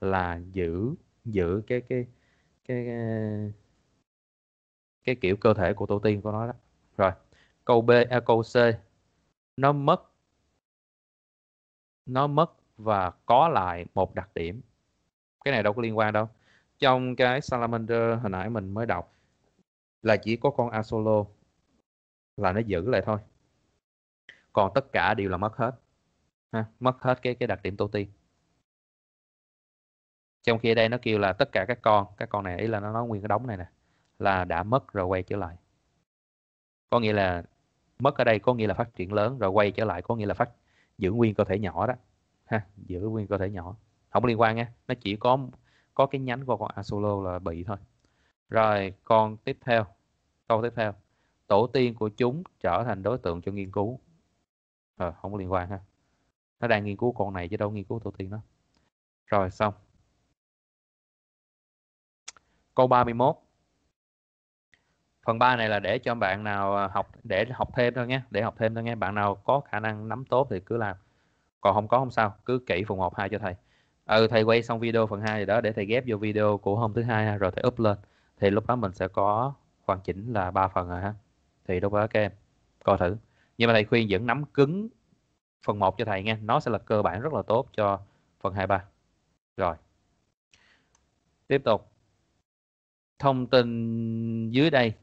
là giữ giữ cái cái cái cái, kiểu cơ thể của tổ tiên của nó đó rồi câu b à, câu c nó mất nó mất và có lại một đặc điểm cái này đâu có liên quan đâu trong cái salamander hồi nãy mình mới đọc là chỉ có con asolo là nó giữ lại thôi còn tất cả đều là mất hết ha, mất hết cái cái đặc điểm tô ti trong khi ở đây nó kêu là tất cả các con các con này ý là nó nói nguyên cái đống này nè là đã mất rồi quay trở lại có nghĩa là mất ở đây có nghĩa là phát triển lớn rồi quay trở lại có nghĩa là phát giữ nguyên cơ thể nhỏ đó ha giữ nguyên cơ thể nhỏ không liên quan nha nó chỉ có có cái nhánh của con asolo là bị thôi rồi con tiếp theo câu tiếp theo tổ tiên của chúng trở thành đối tượng cho nghiên cứu ờ, không có liên quan ha nó đang nghiên cứu con này chứ đâu nghiên cứu tổ tiên nó rồi xong câu 31 phần 3 này là để cho bạn nào à, học để học thêm thôi nhé để học thêm thôi nhé bạn nào có khả năng nắm tốt thì cứ làm còn không có không sao cứ kỹ phần 1 2 cho thầy ừ thầy quay xong video phần 2 rồi đó để thầy ghép vô video của hôm thứ hai rồi thầy up lên thì lúc đó mình sẽ có hoàn chỉnh là ba phần rồi ha thì đâu có các em coi thử nhưng mà thầy khuyên vẫn nắm cứng phần 1 cho thầy nghe nó sẽ là cơ bản rất là tốt cho phần 23 rồi tiếp tục thông tin dưới đây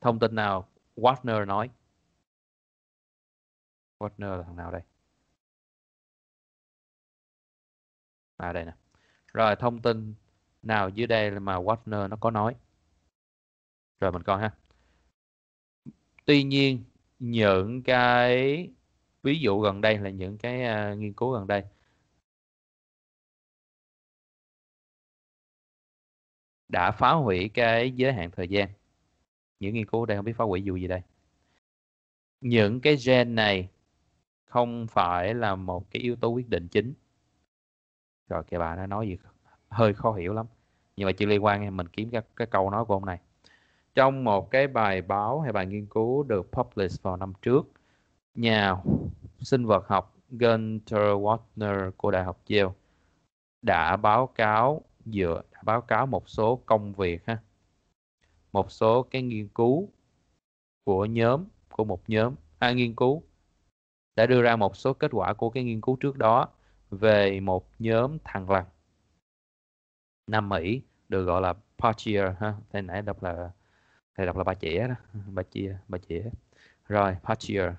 thông tin nào Wagner nói Wagner là thằng nào đây à đây nè rồi thông tin nào dưới đây mà Wagner nó có nói rồi mình coi ha tuy nhiên những cái ví dụ gần đây là những cái uh, nghiên cứu gần đây đã phá hủy cái giới hạn thời gian những nghiên cứu đây không biết phá hủy vụ gì đây những cái gen này không phải là một cái yếu tố quyết định chính rồi kìa bà nó nói gì hơi khó hiểu lắm nhưng mà chỉ liên quan mình kiếm các cái câu nói của ông này trong một cái bài báo hay bài nghiên cứu được publish vào năm trước nhà sinh vật học Gunther Wagner của Đại học Yale đã báo cáo dựa đã báo cáo một số công việc ha một số cái nghiên cứu của nhóm của một nhóm à, nghiên cứu đã đưa ra một số kết quả của cái nghiên cứu trước đó về một nhóm thằng lằn Nam Mỹ được gọi là Pachier ha, thế nãy đọc là thầy đọc là ba trẻ đó ba chia ba trẻ rồi Pachier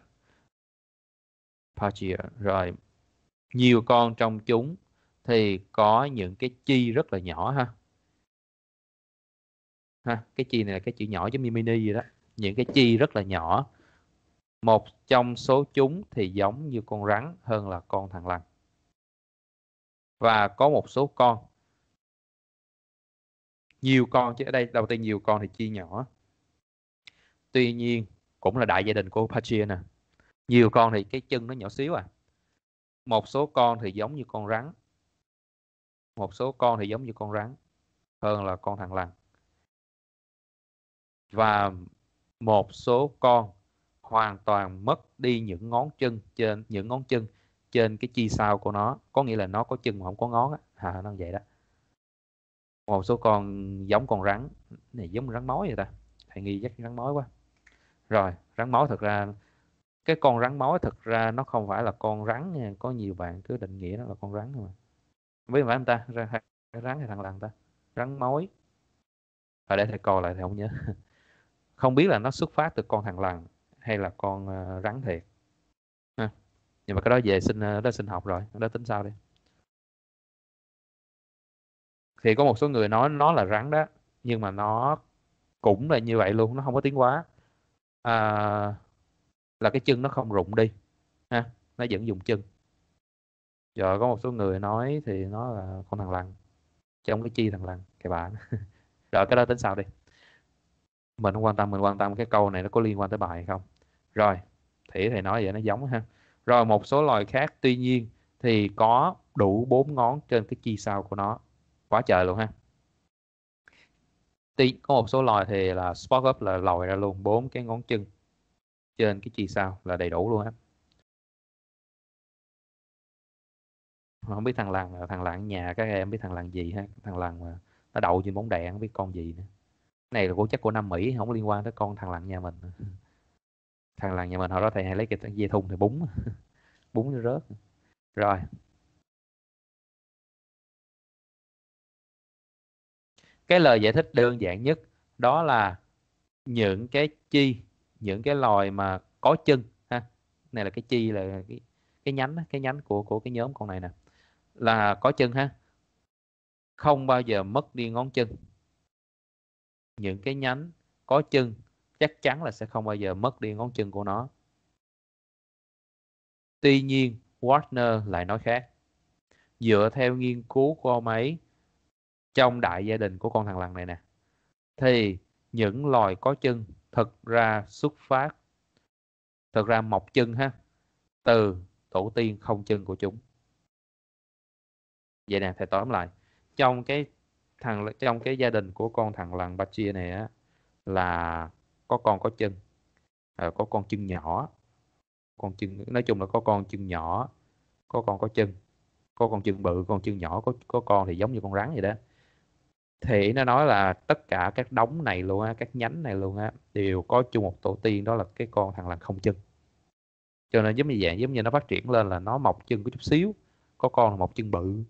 Pachier rồi nhiều con trong chúng thì có những cái chi rất là nhỏ ha ha cái chi này là cái chữ nhỏ giống như mini gì đó những cái chi rất là nhỏ một trong số chúng thì giống như con rắn hơn là con thằng lằn và có một số con nhiều con chứ ở đây đầu tiên nhiều con thì chi nhỏ tuy nhiên cũng là đại gia đình của Apache nè nhiều con thì cái chân nó nhỏ xíu à một số con thì giống như con rắn một số con thì giống như con rắn hơn là con thằng lằn và một số con hoàn toàn mất đi những ngón chân trên những ngón chân trên cái chi sau của nó có nghĩa là nó có chân mà không có ngón á à, nó vậy đó một số con giống con rắn này giống rắn mối vậy ta thầy nghi chắc rắn mối quá rồi rắn máu thật ra cái con rắn máu thật ra nó không phải là con rắn nha có nhiều bạn cứ định nghĩa nó là con rắn mà với phải không ta ra rắn hay thằng lằn ta rắn mối ở đây thầy coi lại thầy không nhớ <laughs> không biết là nó xuất phát từ con thằng lằn hay là con ờ, rắn thiệt ha. nhưng mà cái đó về sinh ờ, đó sinh học rồi đó tính sao đi thì có một số người nói nó là rắn đó nhưng mà nó cũng là như vậy luôn nó không có tiếng quá à, là cái chân nó không rụng đi ha nó vẫn dùng chân giờ có một số người nói thì nó là con thằng lằn trong cái chi thằng lằn cái bạn <laughs> rồi cái đó tính sao đi mình không quan tâm mình quan tâm cái câu này nó có liên quan tới bài hay không rồi thì thầy nói vậy nó giống ha rồi một số loài khác tuy nhiên thì có đủ bốn ngón trên cái chi sau của nó quá trời luôn ha tí có một số loài thì là spot up là lòi ra luôn bốn cái ngón chân trên cái chi sau là đầy đủ luôn á không biết thằng lằn thằng lằn nhà các em biết thằng lằn gì ha thằng lằn mà nó đậu trên bóng đèn không biết con gì nữa cái này là của chắc của nam mỹ không liên quan tới con thằng lằn nhà mình thằng lằn nhà mình hồi đó thầy hay lấy cái dây thun thì búng <laughs> búng nó rớt rồi cái lời giải thích đơn giản nhất đó là những cái chi những cái loài mà có chân ha này là cái chi là cái cái nhánh cái nhánh của của cái nhóm con này nè là có chân ha không bao giờ mất đi ngón chân những cái nhánh có chân chắc chắn là sẽ không bao giờ mất đi ngón chân của nó tuy nhiên Warner lại nói khác dựa theo nghiên cứu của ông ấy trong đại gia đình của con thằng lằn này nè thì những loài có chân thực ra xuất phát thực ra mọc chân ha từ tổ tiên không chân của chúng vậy nè thầy tóm lại trong cái thằng trong cái gia đình của con thằng lằn ba chia này á là có con có chân à, có con chân nhỏ con chân nói chung là có con chân nhỏ có con có chân có con chân bự con chân nhỏ có có con thì giống như con rắn vậy đó thì nó nói là tất cả các đống này luôn á các nhánh này luôn á đều có chung một tổ tiên đó là cái con thằng lằn không chân cho nên giống như vậy, giống như nó phát triển lên là nó mọc chân có chút xíu có con là mọc chân bự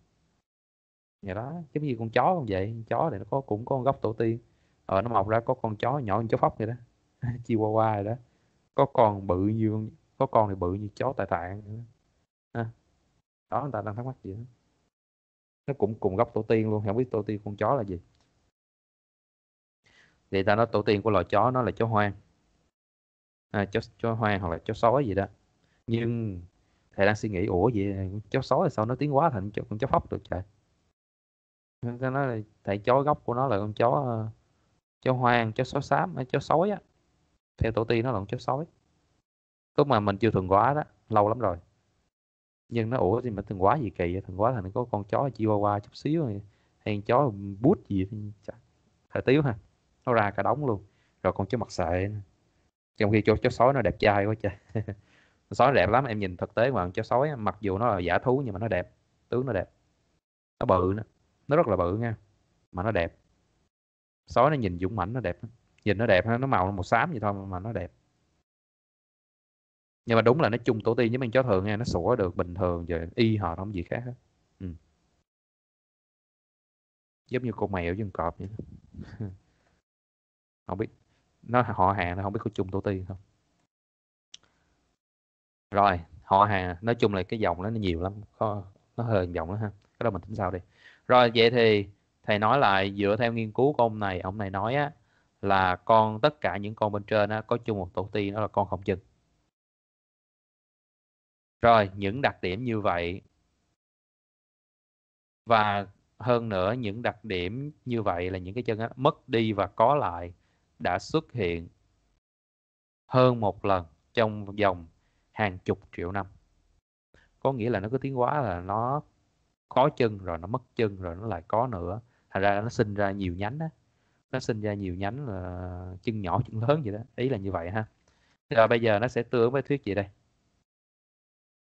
vậy đó giống như con chó không vậy chó thì nó có cũng có gốc tổ tiên ở ờ, nó mọc ra có con chó nhỏ như chó phóc vậy đó qua qua rồi đó có con bự như có con thì bự như chó tài tạng đó. À, đó người ta đang thắc mắc gì đó nó cũng cùng gốc tổ tiên luôn không biết tổ tiên con chó là gì thì ta nói tổ tiên của loài chó nó là chó hoang à, chó chó hoang hoặc là chó sói gì đó nhưng thầy đang suy nghĩ ủa gì chó sói sao nó tiến hóa thành con chó phóc được trời cái nói là thầy chó gốc của nó là con chó ờ, chó hoang chó sói xám hay à, chó sói á theo tổ tiên nó là con chó sói lúc mà mình chưa thường quá đó lâu lắm rồi nhưng nó ủa thì mà thằng quá gì kỳ vậy thằng quá thằng có con chó qua qua chút xíu hay, con chó bút gì Chà, thời tiếu ha nó ra cả đống luôn rồi con chó mặt sệ trong khi chó chó sói nó đẹp trai quá trời <laughs> sói nó đẹp lắm em nhìn thực tế mà chó sói mặc dù nó là giả thú nhưng mà nó đẹp tướng nó đẹp nó bự nó nó rất là bự nha mà nó đẹp sói nó nhìn dũng mãnh nó đẹp nhìn nó đẹp nó màu nó màu xám vậy thôi mà nó đẹp nhưng mà đúng là nó chung tổ tiên với con chó thường nha nó sủa được bình thường rồi y họ không gì khác hết ừ. giống như con mèo với con cọp vậy <laughs> không biết nó họ hàng nó không biết có chung tổ tiên không rồi họ hàng nói chung là cái dòng đó nó nhiều lắm có nó hơi dòng đó ha cái đó mình tính sau đi rồi vậy thì thầy nói lại dựa theo nghiên cứu của ông này ông này nói á là con tất cả những con bên trên á có chung một tổ tiên đó là con không chừng rồi, những đặc điểm như vậy và hơn nữa những đặc điểm như vậy là những cái chân mất đi và có lại đã xuất hiện hơn một lần trong vòng hàng chục triệu năm có nghĩa là nó cứ tiến hóa là nó có chân rồi nó mất chân rồi nó lại có nữa thành ra nó sinh ra nhiều nhánh đó. nó sinh ra nhiều nhánh là chân nhỏ chân lớn vậy đó ý là như vậy ha rồi bây giờ nó sẽ tương với thuyết gì đây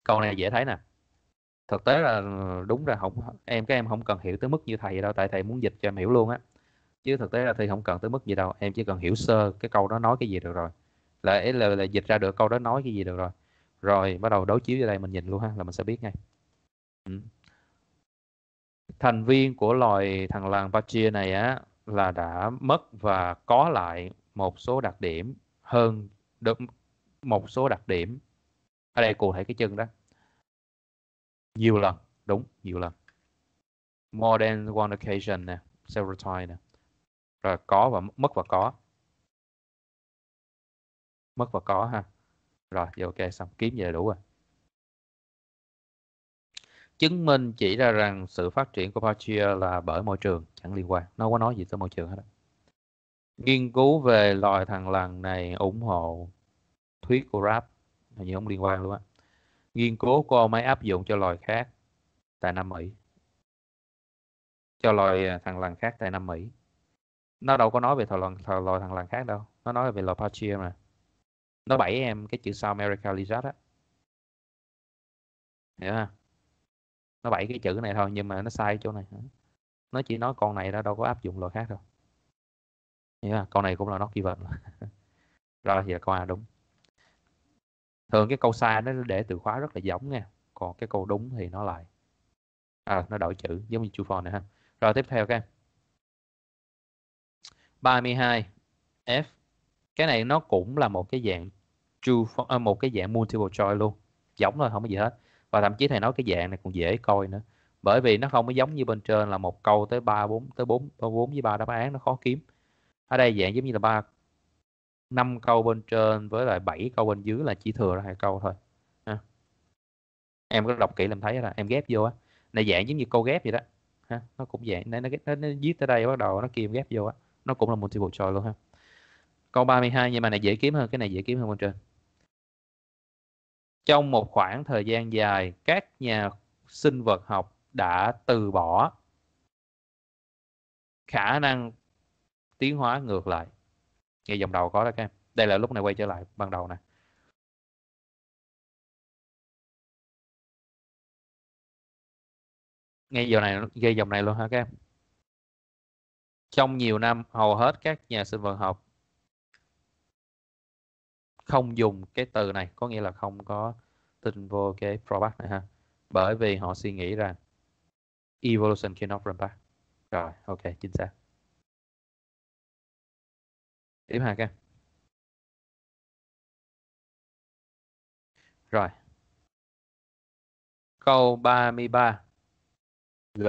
câu này dễ thấy nè thực tế là ừ, đúng là không em các em không cần hiểu tới mức như thầy đâu tại thầy muốn dịch cho em hiểu luôn á chứ thực tế là thầy không cần tới mức gì đâu em chỉ cần hiểu sơ cái câu đó nói cái gì được rồi là là, là dịch ra được câu đó nói cái gì được rồi rồi bắt đầu đối chiếu vô đây mình nhìn luôn ha là mình sẽ biết ngay ừ. thành viên của loài thằng làng Pachia này á là đã mất và có lại một số đặc điểm hơn được một số đặc điểm ở đây cụ thể cái chân đó nhiều lần đúng nhiều lần more than one occasion nè several times nè rồi có và mất và có mất và có ha rồi giờ ok xong kiếm về đủ rồi chứng minh chỉ ra rằng sự phát triển của Pachia là bởi môi trường chẳng liên quan nó có nói gì tới môi trường hết đó. nghiên cứu về loài thằng lằn này ủng hộ thuyết của rap hình như không liên quan luôn á nghiên cứu cô máy áp dụng cho loài khác tại Nam Mỹ cho loài à, thằng lằn khác tại Nam Mỹ nó đâu có nói về thằng loài, thằng loài thằng lằn khác đâu nó nói về loài Pachia mà nó bảy em cái chữ sau America Lizard á hiểu ha nó bảy cái chữ này thôi nhưng mà nó sai chỗ này nó chỉ nói con này nó đâu có áp dụng loài khác đâu hiểu không? con này cũng là nó kỳ vật <laughs> rồi thì là con A đúng thường cái câu sai nó để từ khóa rất là giống nha còn cái câu đúng thì nó lại à, nó đổi chữ giống như chu phone này ha rồi tiếp theo các em 32 F cái này nó cũng là một cái dạng true for, à, một cái dạng multiple choice luôn giống thôi không có gì hết và thậm chí thầy nói cái dạng này còn dễ coi nữa bởi vì nó không có giống như bên trên là một câu tới ba bốn tới bốn bốn với ba đáp án nó khó kiếm ở đây dạng giống như là ba 5 câu bên trên với lại 7 câu bên dưới là chỉ thừa ra hai câu thôi ha. em có đọc kỹ làm thấy là em ghép vô á là dạng giống như câu ghép vậy đó ha nó cũng dạng nó, nó, nó, nó viết tới đây bắt đầu nó kìm ghép vô á nó cũng là multiple choice luôn ha câu 32 nhưng mà này dễ kiếm hơn cái này dễ kiếm hơn bên trên trong một khoảng thời gian dài các nhà sinh vật học đã từ bỏ khả năng tiến hóa ngược lại ngay dòng đầu có đó các em đây là lúc này quay trở lại ban đầu nè ngay giờ này gây dòng này luôn hả các em trong nhiều năm hầu hết các nhà sinh vật học không dùng cái từ này có nghĩa là không có tin vô cái product này ha bởi vì họ suy nghĩ rằng evolution cannot run back rồi ok chính xác điểm hai các em rồi câu 33 G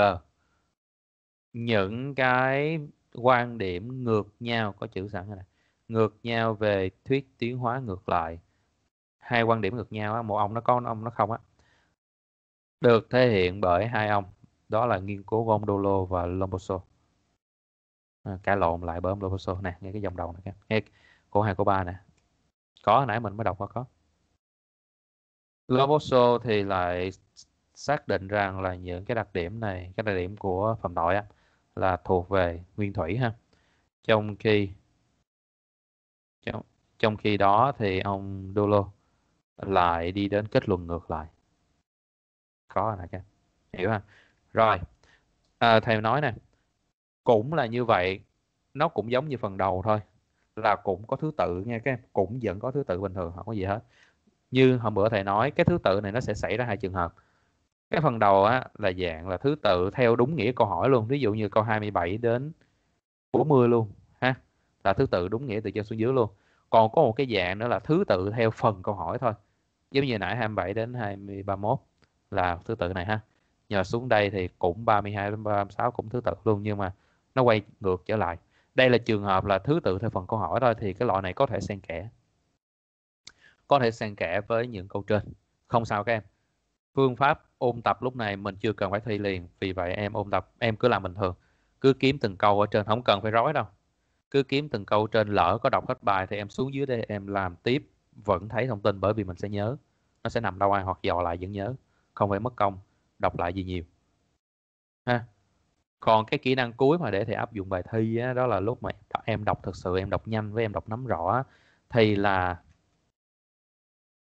những cái quan điểm ngược nhau có chữ sẵn này ngược nhau về thuyết tiến hóa ngược lại hai quan điểm ngược nhau á, một ông nó có ông nó không á được thể hiện bởi hai ông đó là nghiên cứu Gondolo và Lomboso Ờ, cả lộn lại bơm Loboso nè nghe cái dòng đầu này kìa nghe cổ hai cổ ba nè có nãy mình mới đọc qua có Loboso thì lại xác định rằng là những cái đặc điểm này cái đặc điểm của phạm tội á, là thuộc về nguyên thủy ha trong khi trong, trong khi đó thì ông Dolo lại đi đến kết luận ngược lại có nè các hiểu ha rồi à, thầy nói nè cũng là như vậy nó cũng giống như phần đầu thôi là cũng có thứ tự nghe các em cũng vẫn có thứ tự bình thường không có gì hết như hôm bữa thầy nói cái thứ tự này nó sẽ xảy ra hai trường hợp cái phần đầu á, là dạng là thứ tự theo đúng nghĩa câu hỏi luôn ví dụ như câu 27 đến 40 luôn ha là thứ tự đúng nghĩa từ trên xuống dưới luôn còn có một cái dạng nữa là thứ tự theo phần câu hỏi thôi giống như nãy 27 đến 231 là thứ tự này ha nhờ xuống đây thì cũng 32 đến 36 cũng thứ tự luôn nhưng mà nó quay ngược trở lại đây là trường hợp là thứ tự theo phần câu hỏi thôi thì cái loại này có thể xen kẽ có thể xen kẽ với những câu trên không sao các em phương pháp ôn tập lúc này mình chưa cần phải thi liền vì vậy em ôn tập em cứ làm bình thường cứ kiếm từng câu ở trên không cần phải rối đâu cứ kiếm từng câu trên lỡ có đọc hết bài thì em xuống dưới đây em làm tiếp vẫn thấy thông tin bởi vì mình sẽ nhớ nó sẽ nằm đâu ai hoặc dò lại vẫn nhớ không phải mất công đọc lại gì nhiều ha còn cái kỹ năng cuối mà để thầy áp dụng bài thi á, đó là lúc mà em đọc thật sự em đọc nhanh với em đọc nắm rõ thì là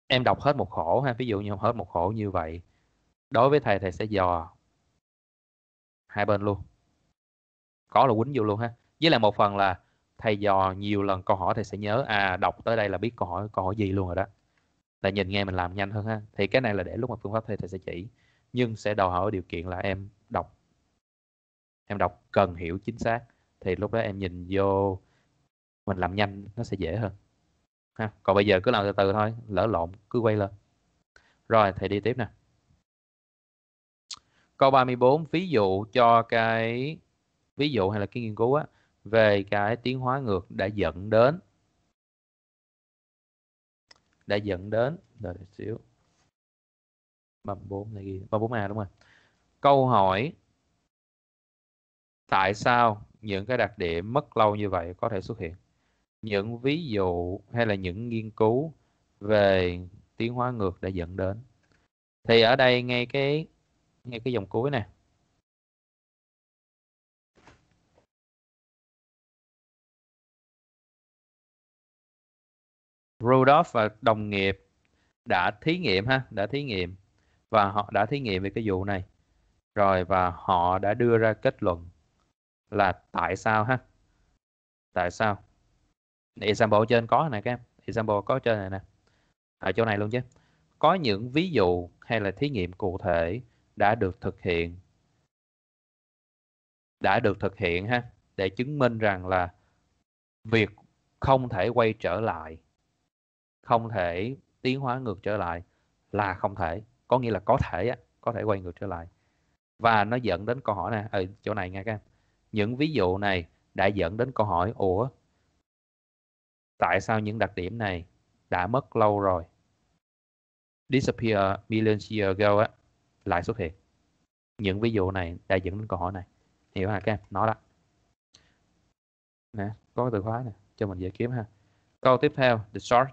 em đọc hết một khổ ha ví dụ như hết một khổ như vậy đối với thầy thầy sẽ dò hai bên luôn có là quýnh vô luôn ha với lại một phần là thầy dò nhiều lần câu hỏi thầy sẽ nhớ à đọc tới đây là biết câu hỏi câu hỏi gì luôn rồi đó là nhìn nghe mình làm nhanh hơn ha thì cái này là để lúc mà phương pháp thầy thầy sẽ chỉ nhưng sẽ đòi hỏi điều kiện là em em đọc cần hiểu chính xác thì lúc đó em nhìn vô mình làm nhanh nó sẽ dễ hơn ha còn bây giờ cứ làm từ từ thôi lỡ lộn cứ quay lên rồi thầy đi tiếp nè câu 34 ví dụ cho cái ví dụ hay là cái nghiên cứu á, về cái tiến hóa ngược đã dẫn đến đã dẫn đến đợi xíu bấm 4 này ghi bấm 4A đúng rồi. Câu hỏi tại sao những cái đặc điểm mất lâu như vậy có thể xuất hiện những ví dụ hay là những nghiên cứu về tiến hóa ngược đã dẫn đến thì ở đây ngay cái ngay cái dòng cuối này Rudolph và đồng nghiệp đã thí nghiệm ha, đã thí nghiệm và họ đã thí nghiệm về cái vụ này. Rồi và họ đã đưa ra kết luận là tại sao ha tại sao example trên có này các em example có trên này nè ở chỗ này luôn chứ có những ví dụ hay là thí nghiệm cụ thể đã được thực hiện đã được thực hiện ha để chứng minh rằng là việc không thể quay trở lại không thể tiến hóa ngược trở lại là không thể có nghĩa là có thể á, có thể quay ngược trở lại và nó dẫn đến câu hỏi nè, ở chỗ này nha các em những ví dụ này đã dẫn đến câu hỏi Ủa, tại sao những đặc điểm này đã mất lâu rồi? Disappear millions years ago á, lại xuất hiện. Những ví dụ này đã dẫn đến câu hỏi này. Hiểu hả các em? Nó đó. Nè, có cái từ khóa nè, cho mình dễ kiếm ha. Câu tiếp theo, the short.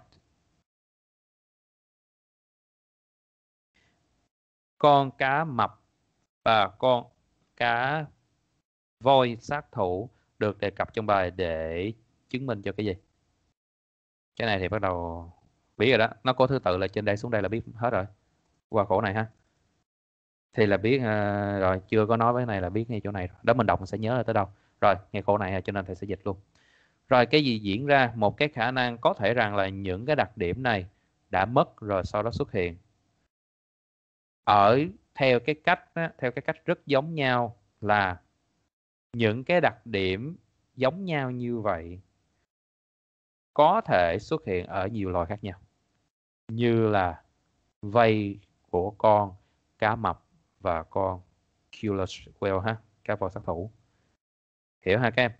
Con cá mập và con cá voi sát thủ được đề cập trong bài để chứng minh cho cái gì cái này thì bắt đầu biết rồi đó nó có thứ tự là trên đây xuống đây là biết hết rồi qua khổ này ha thì là biết uh, rồi chưa có nói với cái này là biết ngay chỗ này đó mình đọc mình sẽ nhớ là tới đâu rồi ngay khổ này cho nên thầy sẽ dịch luôn rồi cái gì diễn ra một cái khả năng có thể rằng là những cái đặc điểm này đã mất rồi sau đó xuất hiện ở theo cái cách theo cái cách rất giống nhau là những cái đặc điểm giống nhau như vậy có thể xuất hiện ở nhiều loài khác nhau như là vây của con cá mập và con killer whale ha cá voi sát thủ hiểu ha các em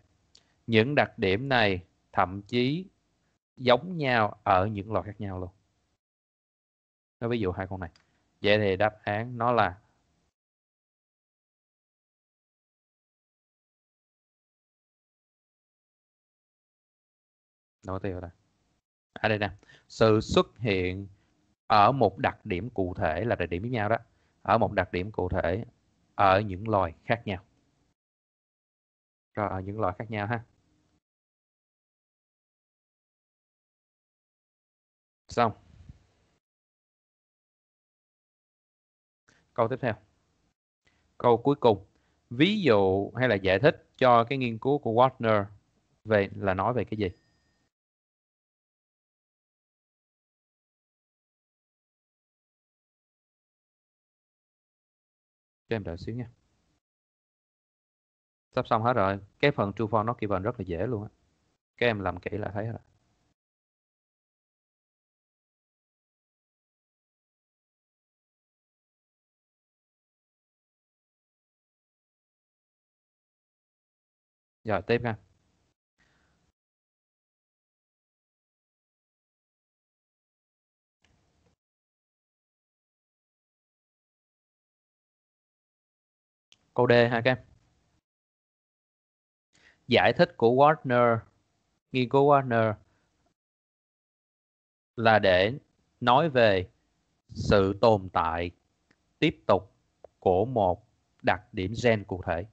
những đặc điểm này thậm chí giống nhau ở những loài khác nhau luôn nói ví dụ hai con này vậy thì đáp án nó là đâu có tiêu ta ở à, đây nè sự xuất hiện ở một đặc điểm cụ thể là đặc điểm với nhau đó ở một đặc điểm cụ thể ở những loài khác nhau rồi ở những loài khác nhau ha xong câu tiếp theo câu cuối cùng ví dụ hay là giải thích cho cái nghiên cứu của Wagner về là nói về cái gì Cho em đợi xíu nha. Sắp xong hết rồi. Cái phần true for nó kỳ given rất là dễ luôn á. Các em làm kỹ là thấy rồi. Rồi tiếp nha. câu D ha các em giải thích của Warner nghiên cứu Warner là để nói về sự tồn tại tiếp tục của một đặc điểm gen cụ thể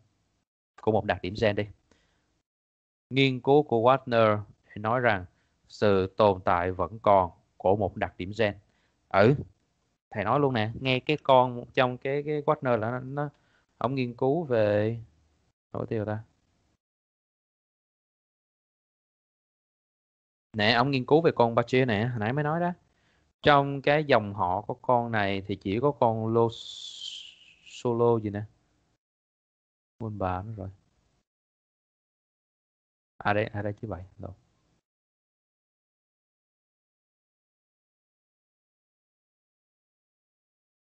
của một đặc điểm gen đi nghiên cứu của Wagner nói rằng sự tồn tại vẫn còn của một đặc điểm gen ở ừ, thầy nói luôn nè nghe cái con trong cái cái Wagner là nó, nó ông nghiên cứu về đâu tiêu ta nè ông nghiên cứu về con Bachia nè hồi nãy mới nói đó trong cái dòng họ của con này thì chỉ có con lô Solo gì nè quên bà nó rồi à đây à đây chứ vậy đâu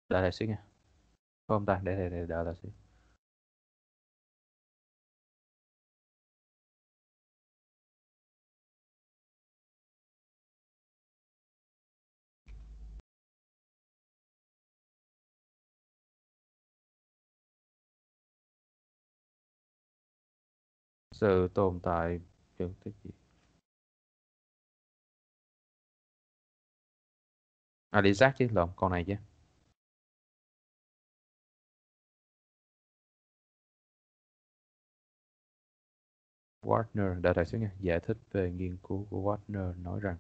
đợi lại xíu nha không ta để để để đợi lại xíu sự tồn tại biểu tích gì à đi giác chứ lộn con này chứ Wagner đã đại sứ Nga giải thích về nghiên cứu của Wagner nói rằng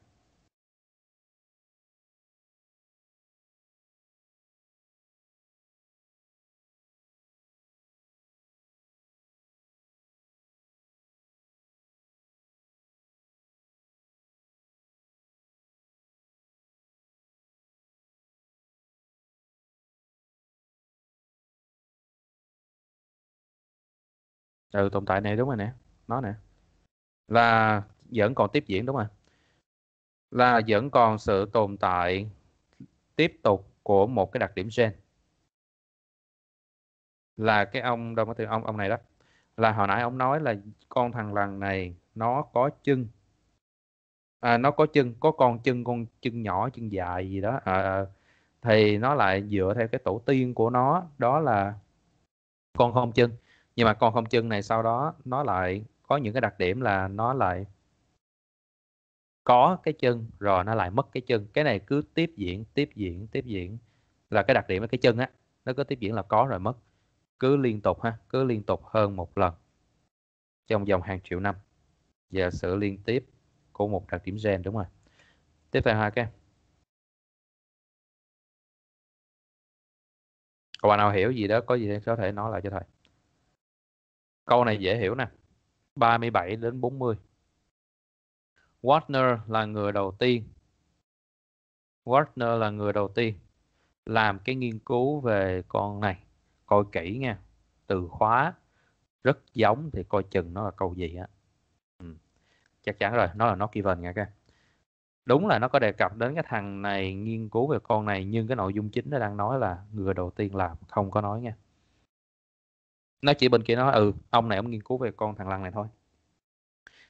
ừ tồn tại này đúng rồi nè nó nè là vẫn còn tiếp diễn đúng không là vẫn còn sự tồn tại tiếp tục của một cái đặc điểm gen là cái ông đâu có từ ông ông này đó là hồi nãy ông nói là con thằng lằn này nó có chân à, nó có chân có con chân con chân nhỏ chân dài gì đó à, à thì nó lại dựa theo cái tổ tiên của nó đó là con không chân nhưng mà con không chân này sau đó nó lại có những cái đặc điểm là nó lại có cái chân rồi nó lại mất cái chân cái này cứ tiếp diễn tiếp diễn tiếp diễn là cái đặc điểm của cái chân á nó cứ tiếp diễn là có rồi mất cứ liên tục ha cứ liên tục hơn một lần trong vòng hàng triệu năm và sự liên tiếp của một đặc điểm gen đúng rồi tiếp theo hai các em còn bạn nào hiểu gì đó có gì có thể nói lại cho thầy Câu này dễ hiểu nè. 37 đến 40. Wagner là người đầu tiên. Wagner là người đầu tiên làm cái nghiên cứu về con này. Coi kỹ nha. Từ khóa rất giống thì coi chừng nó là câu gì á. Ừ. Chắc chắn rồi, nó là nó given nha các Đúng là nó có đề cập đến cái thằng này nghiên cứu về con này nhưng cái nội dung chính nó đang nói là người đầu tiên làm, không có nói nha nó chỉ bên kia nói, ừ ông này ông nghiên cứu về con thằng lằn này thôi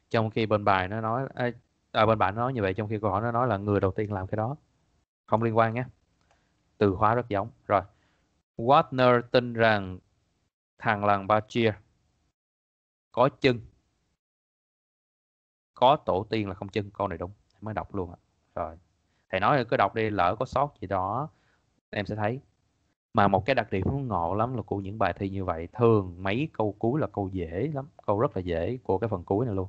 trong khi bên bài nó nói à, bên bạn nó nói như vậy trong khi câu hỏi nó nói là người đầu tiên làm cái đó không liên quan nhé từ hóa rất giống rồi Wagner tin rằng thằng ba chia có chân có tổ tiên là không chân con này đúng mới đọc luôn ạ rồi thầy nói cứ đọc đi lỡ có sót gì đó em sẽ thấy mà một cái đặc điểm nó ngộ lắm là của những bài thi như vậy thường mấy câu cuối là câu dễ lắm câu rất là dễ của cái phần cuối này luôn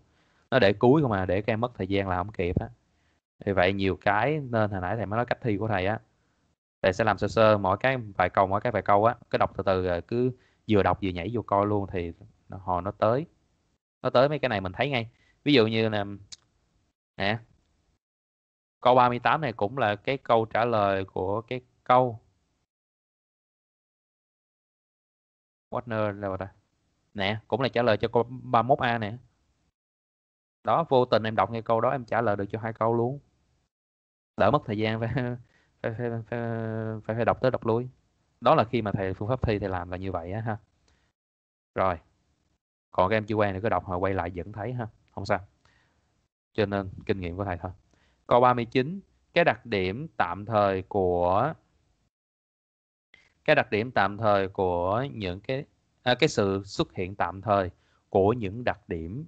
nó để cuối không mà để các em mất thời gian là không kịp á thì vậy nhiều cái nên hồi nãy thầy mới nói cách thi của thầy á thầy sẽ làm sơ sơ mỗi cái vài câu mỗi cái vài câu á cứ đọc từ từ cứ vừa đọc vừa nhảy vô coi luôn thì họ nó tới nó tới mấy cái này mình thấy ngay ví dụ như là nè câu 38 này cũng là cái câu trả lời của cái câu Warner là ta nè cũng là trả lời cho câu 31A nè đó vô tình em đọc ngay câu đó em trả lời được cho hai câu luôn đỡ mất thời gian phải phải phải, phải, phải, phải đọc tới đọc lui đó là khi mà thầy phương pháp thi thầy làm là như vậy á ha rồi còn các em chưa quen thì cứ đọc họ quay lại vẫn thấy ha không sao cho nên kinh nghiệm của thầy thôi câu 39 cái đặc điểm tạm thời của cái đặc điểm tạm thời của những cái à, cái sự xuất hiện tạm thời của những đặc điểm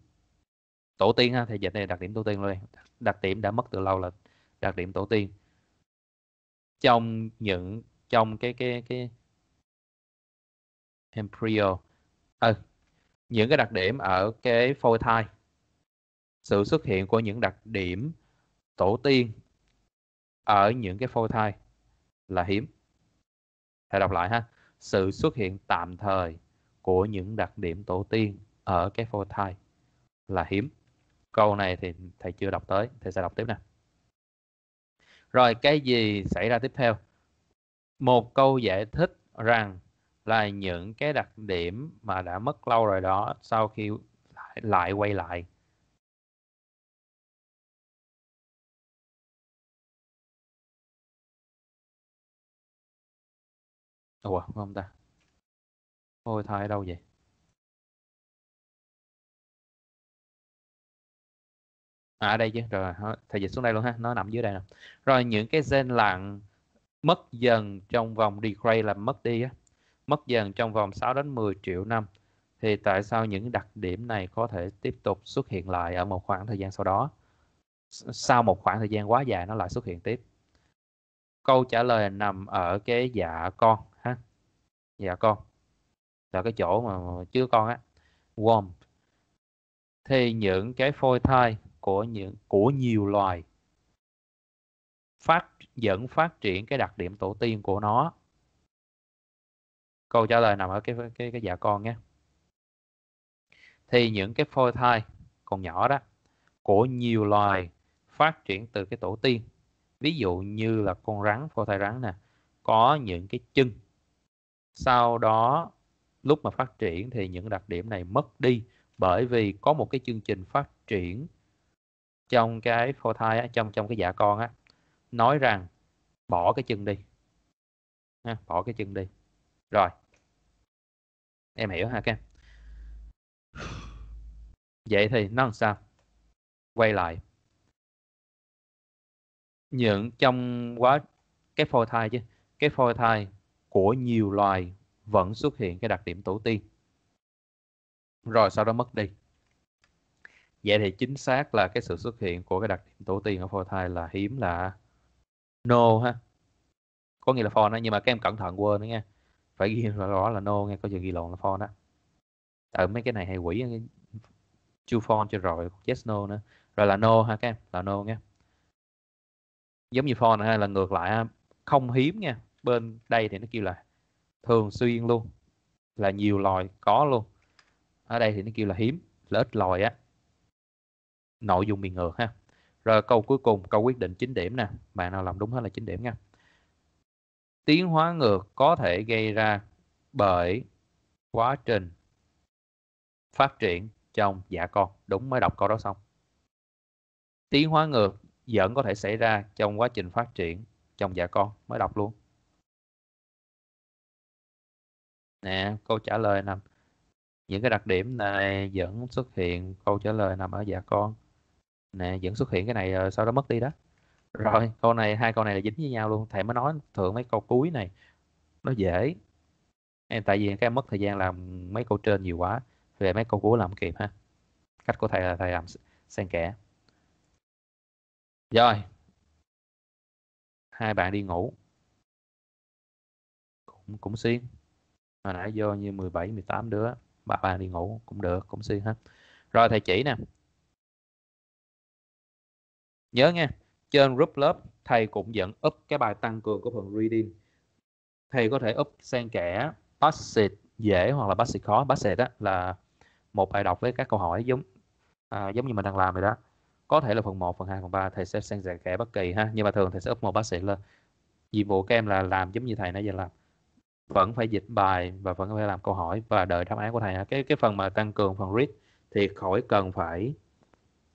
tổ tiên ha thì dịch này đặc điểm tổ tiên luôn đặc điểm đã mất từ lâu là đặc điểm tổ tiên trong những trong cái cái cái embryo à, những cái đặc điểm ở cái phôi thai sự xuất hiện của những đặc điểm tổ tiên ở những cái phôi thai là hiếm thầy đọc lại ha sự xuất hiện tạm thời của những đặc điểm tổ tiên ở cái phôi thai là hiếm câu này thì thầy chưa đọc tới thầy sẽ đọc tiếp nè rồi cái gì xảy ra tiếp theo một câu giải thích rằng là những cái đặc điểm mà đã mất lâu rồi đó sau khi lại, lại quay lại Ủa không ta Ôi thai ở đâu vậy À ở đây chứ Rồi thầy dịch xuống đây luôn ha Nó nằm dưới đây nè Rồi những cái gen lặng Mất dần trong vòng decay là mất đi á Mất dần trong vòng 6 đến 10 triệu năm Thì tại sao những đặc điểm này Có thể tiếp tục xuất hiện lại Ở một khoảng thời gian sau đó Sau một khoảng thời gian quá dài Nó lại xuất hiện tiếp Câu trả lời nằm ở cái dạ con dạ con là cái chỗ mà chứa con á warm thì những cái phôi thai của những của nhiều loài phát dẫn phát triển cái đặc điểm tổ tiên của nó câu trả lời nằm ở cái cái cái dạ con nhé thì những cái phôi thai còn nhỏ đó của nhiều loài phát triển từ cái tổ tiên ví dụ như là con rắn phôi thai rắn nè có những cái chân sau đó lúc mà phát triển thì những đặc điểm này mất đi bởi vì có một cái chương trình phát triển trong cái phôi thai á, trong trong cái dạ con á nói rằng bỏ cái chân đi ha, bỏ cái chân đi rồi em hiểu ha các em vậy thì nó làm sao quay lại những trong quá cái phôi thai chứ cái phôi thai của nhiều loài vẫn xuất hiện cái đặc điểm tổ tiên rồi sau đó mất đi vậy thì chính xác là cái sự xuất hiện của cái đặc điểm tổ tiên ở phôi thai là hiếm là no ha có nghĩa là for đó nhưng mà các em cẩn thận quên đó nha phải ghi rõ là no nghe có chừng ghi lộn là for đó ở mấy cái này hay quỷ chưa for cho rồi yes no nữa rồi là no ha các em là no nghe. giống như for này là ngược lại không hiếm nha bên đây thì nó kêu là thường xuyên luôn là nhiều loài có luôn ở đây thì nó kêu là hiếm là ít loài á nội dung bị ngược ha rồi câu cuối cùng câu quyết định 9 điểm nè bạn nào làm đúng hết là 9 điểm nha tiến hóa ngược có thể gây ra bởi quá trình phát triển trong dạ con đúng mới đọc câu đó xong tiến hóa ngược vẫn có thể xảy ra trong quá trình phát triển trong dạ con mới đọc luôn nè câu trả lời nằm những cái đặc điểm này vẫn xuất hiện câu trả lời nằm ở dạ con nè vẫn xuất hiện cái này ờ, sau đó mất đi đó rồi câu này hai câu này là dính với nhau luôn thầy mới nói thường mấy câu cuối này nó dễ em tại vì các em mất thời gian làm mấy câu trên nhiều quá về mấy câu cuối làm kịp ha cách của thầy là thầy làm xen kẽ rồi hai bạn đi ngủ cũng cũng xuyên hồi nãy vô như 17 18 đứa bà ba đi ngủ cũng được cũng xin hết rồi thầy chỉ nè nhớ nghe trên group lớp thầy cũng dẫn up cái bài tăng cường của phần reading thầy có thể up xen kẽ passage dễ hoặc là passage khó passage đó là một bài đọc với các câu hỏi giống à, giống như mình đang làm vậy đó có thể là phần 1, phần 2, phần 3 thầy sẽ xen kẽ bất kỳ ha nhưng mà thường thầy sẽ up một passage lên nhiệm vụ các em là làm giống như thầy nãy giờ làm vẫn phải dịch bài và vẫn phải làm câu hỏi và đợi đáp án của thầy cái cái phần mà tăng cường phần read thì khỏi cần phải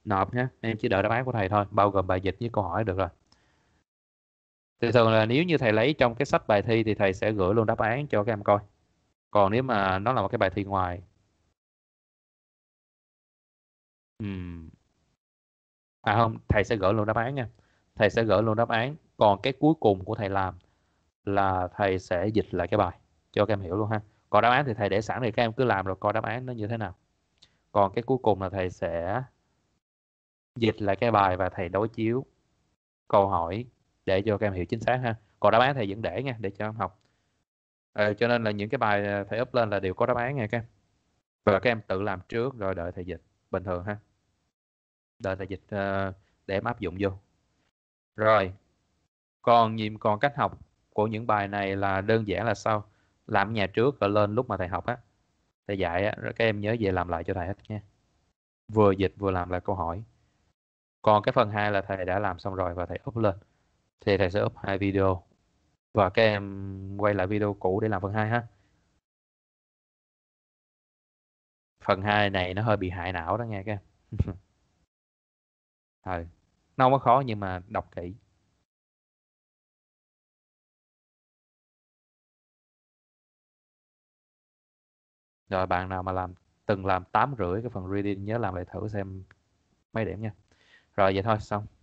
nộp nhé em chỉ đợi đáp án của thầy thôi bao gồm bài dịch với câu hỏi được rồi thì thường là nếu như thầy lấy trong cái sách bài thi thì thầy sẽ gửi luôn đáp án cho các em coi còn nếu mà nó là một cái bài thi ngoài à không thầy sẽ gửi luôn đáp án nha thầy sẽ gửi luôn đáp án còn cái cuối cùng của thầy làm là thầy sẽ dịch lại cái bài cho các em hiểu luôn ha còn đáp án thì thầy để sẵn thì các em cứ làm rồi coi đáp án nó như thế nào còn cái cuối cùng là thầy sẽ dịch lại cái bài và thầy đối chiếu câu hỏi để cho các em hiểu chính xác ha còn đáp án thầy vẫn để nha để cho em học à, cho nên là những cái bài ờ, thầy up lên là đều có đáp án nha các em và các em tự làm trước rồi đợi thầy dịch bình thường ha đợi thầy dịch uh, để em áp dụng vô rồi còn nhiệm còn cách học của những bài này là đơn giản là sao làm nhà trước rồi lên lúc mà thầy học á thầy dạy á các em nhớ về làm lại cho thầy hết nha vừa dịch vừa làm lại câu hỏi còn cái phần hai là thầy đã làm xong rồi và thầy up lên thì thầy sẽ up hai video và các em quay lại video cũ để làm phần 2 ha phần 2 này nó hơi bị hại não đó nghe các em ừ. <laughs> nó không có khó nhưng mà đọc kỹ rồi bạn nào mà làm từng làm tám rưỡi cái phần reading nhớ làm lại thử xem mấy điểm nha rồi vậy thôi xong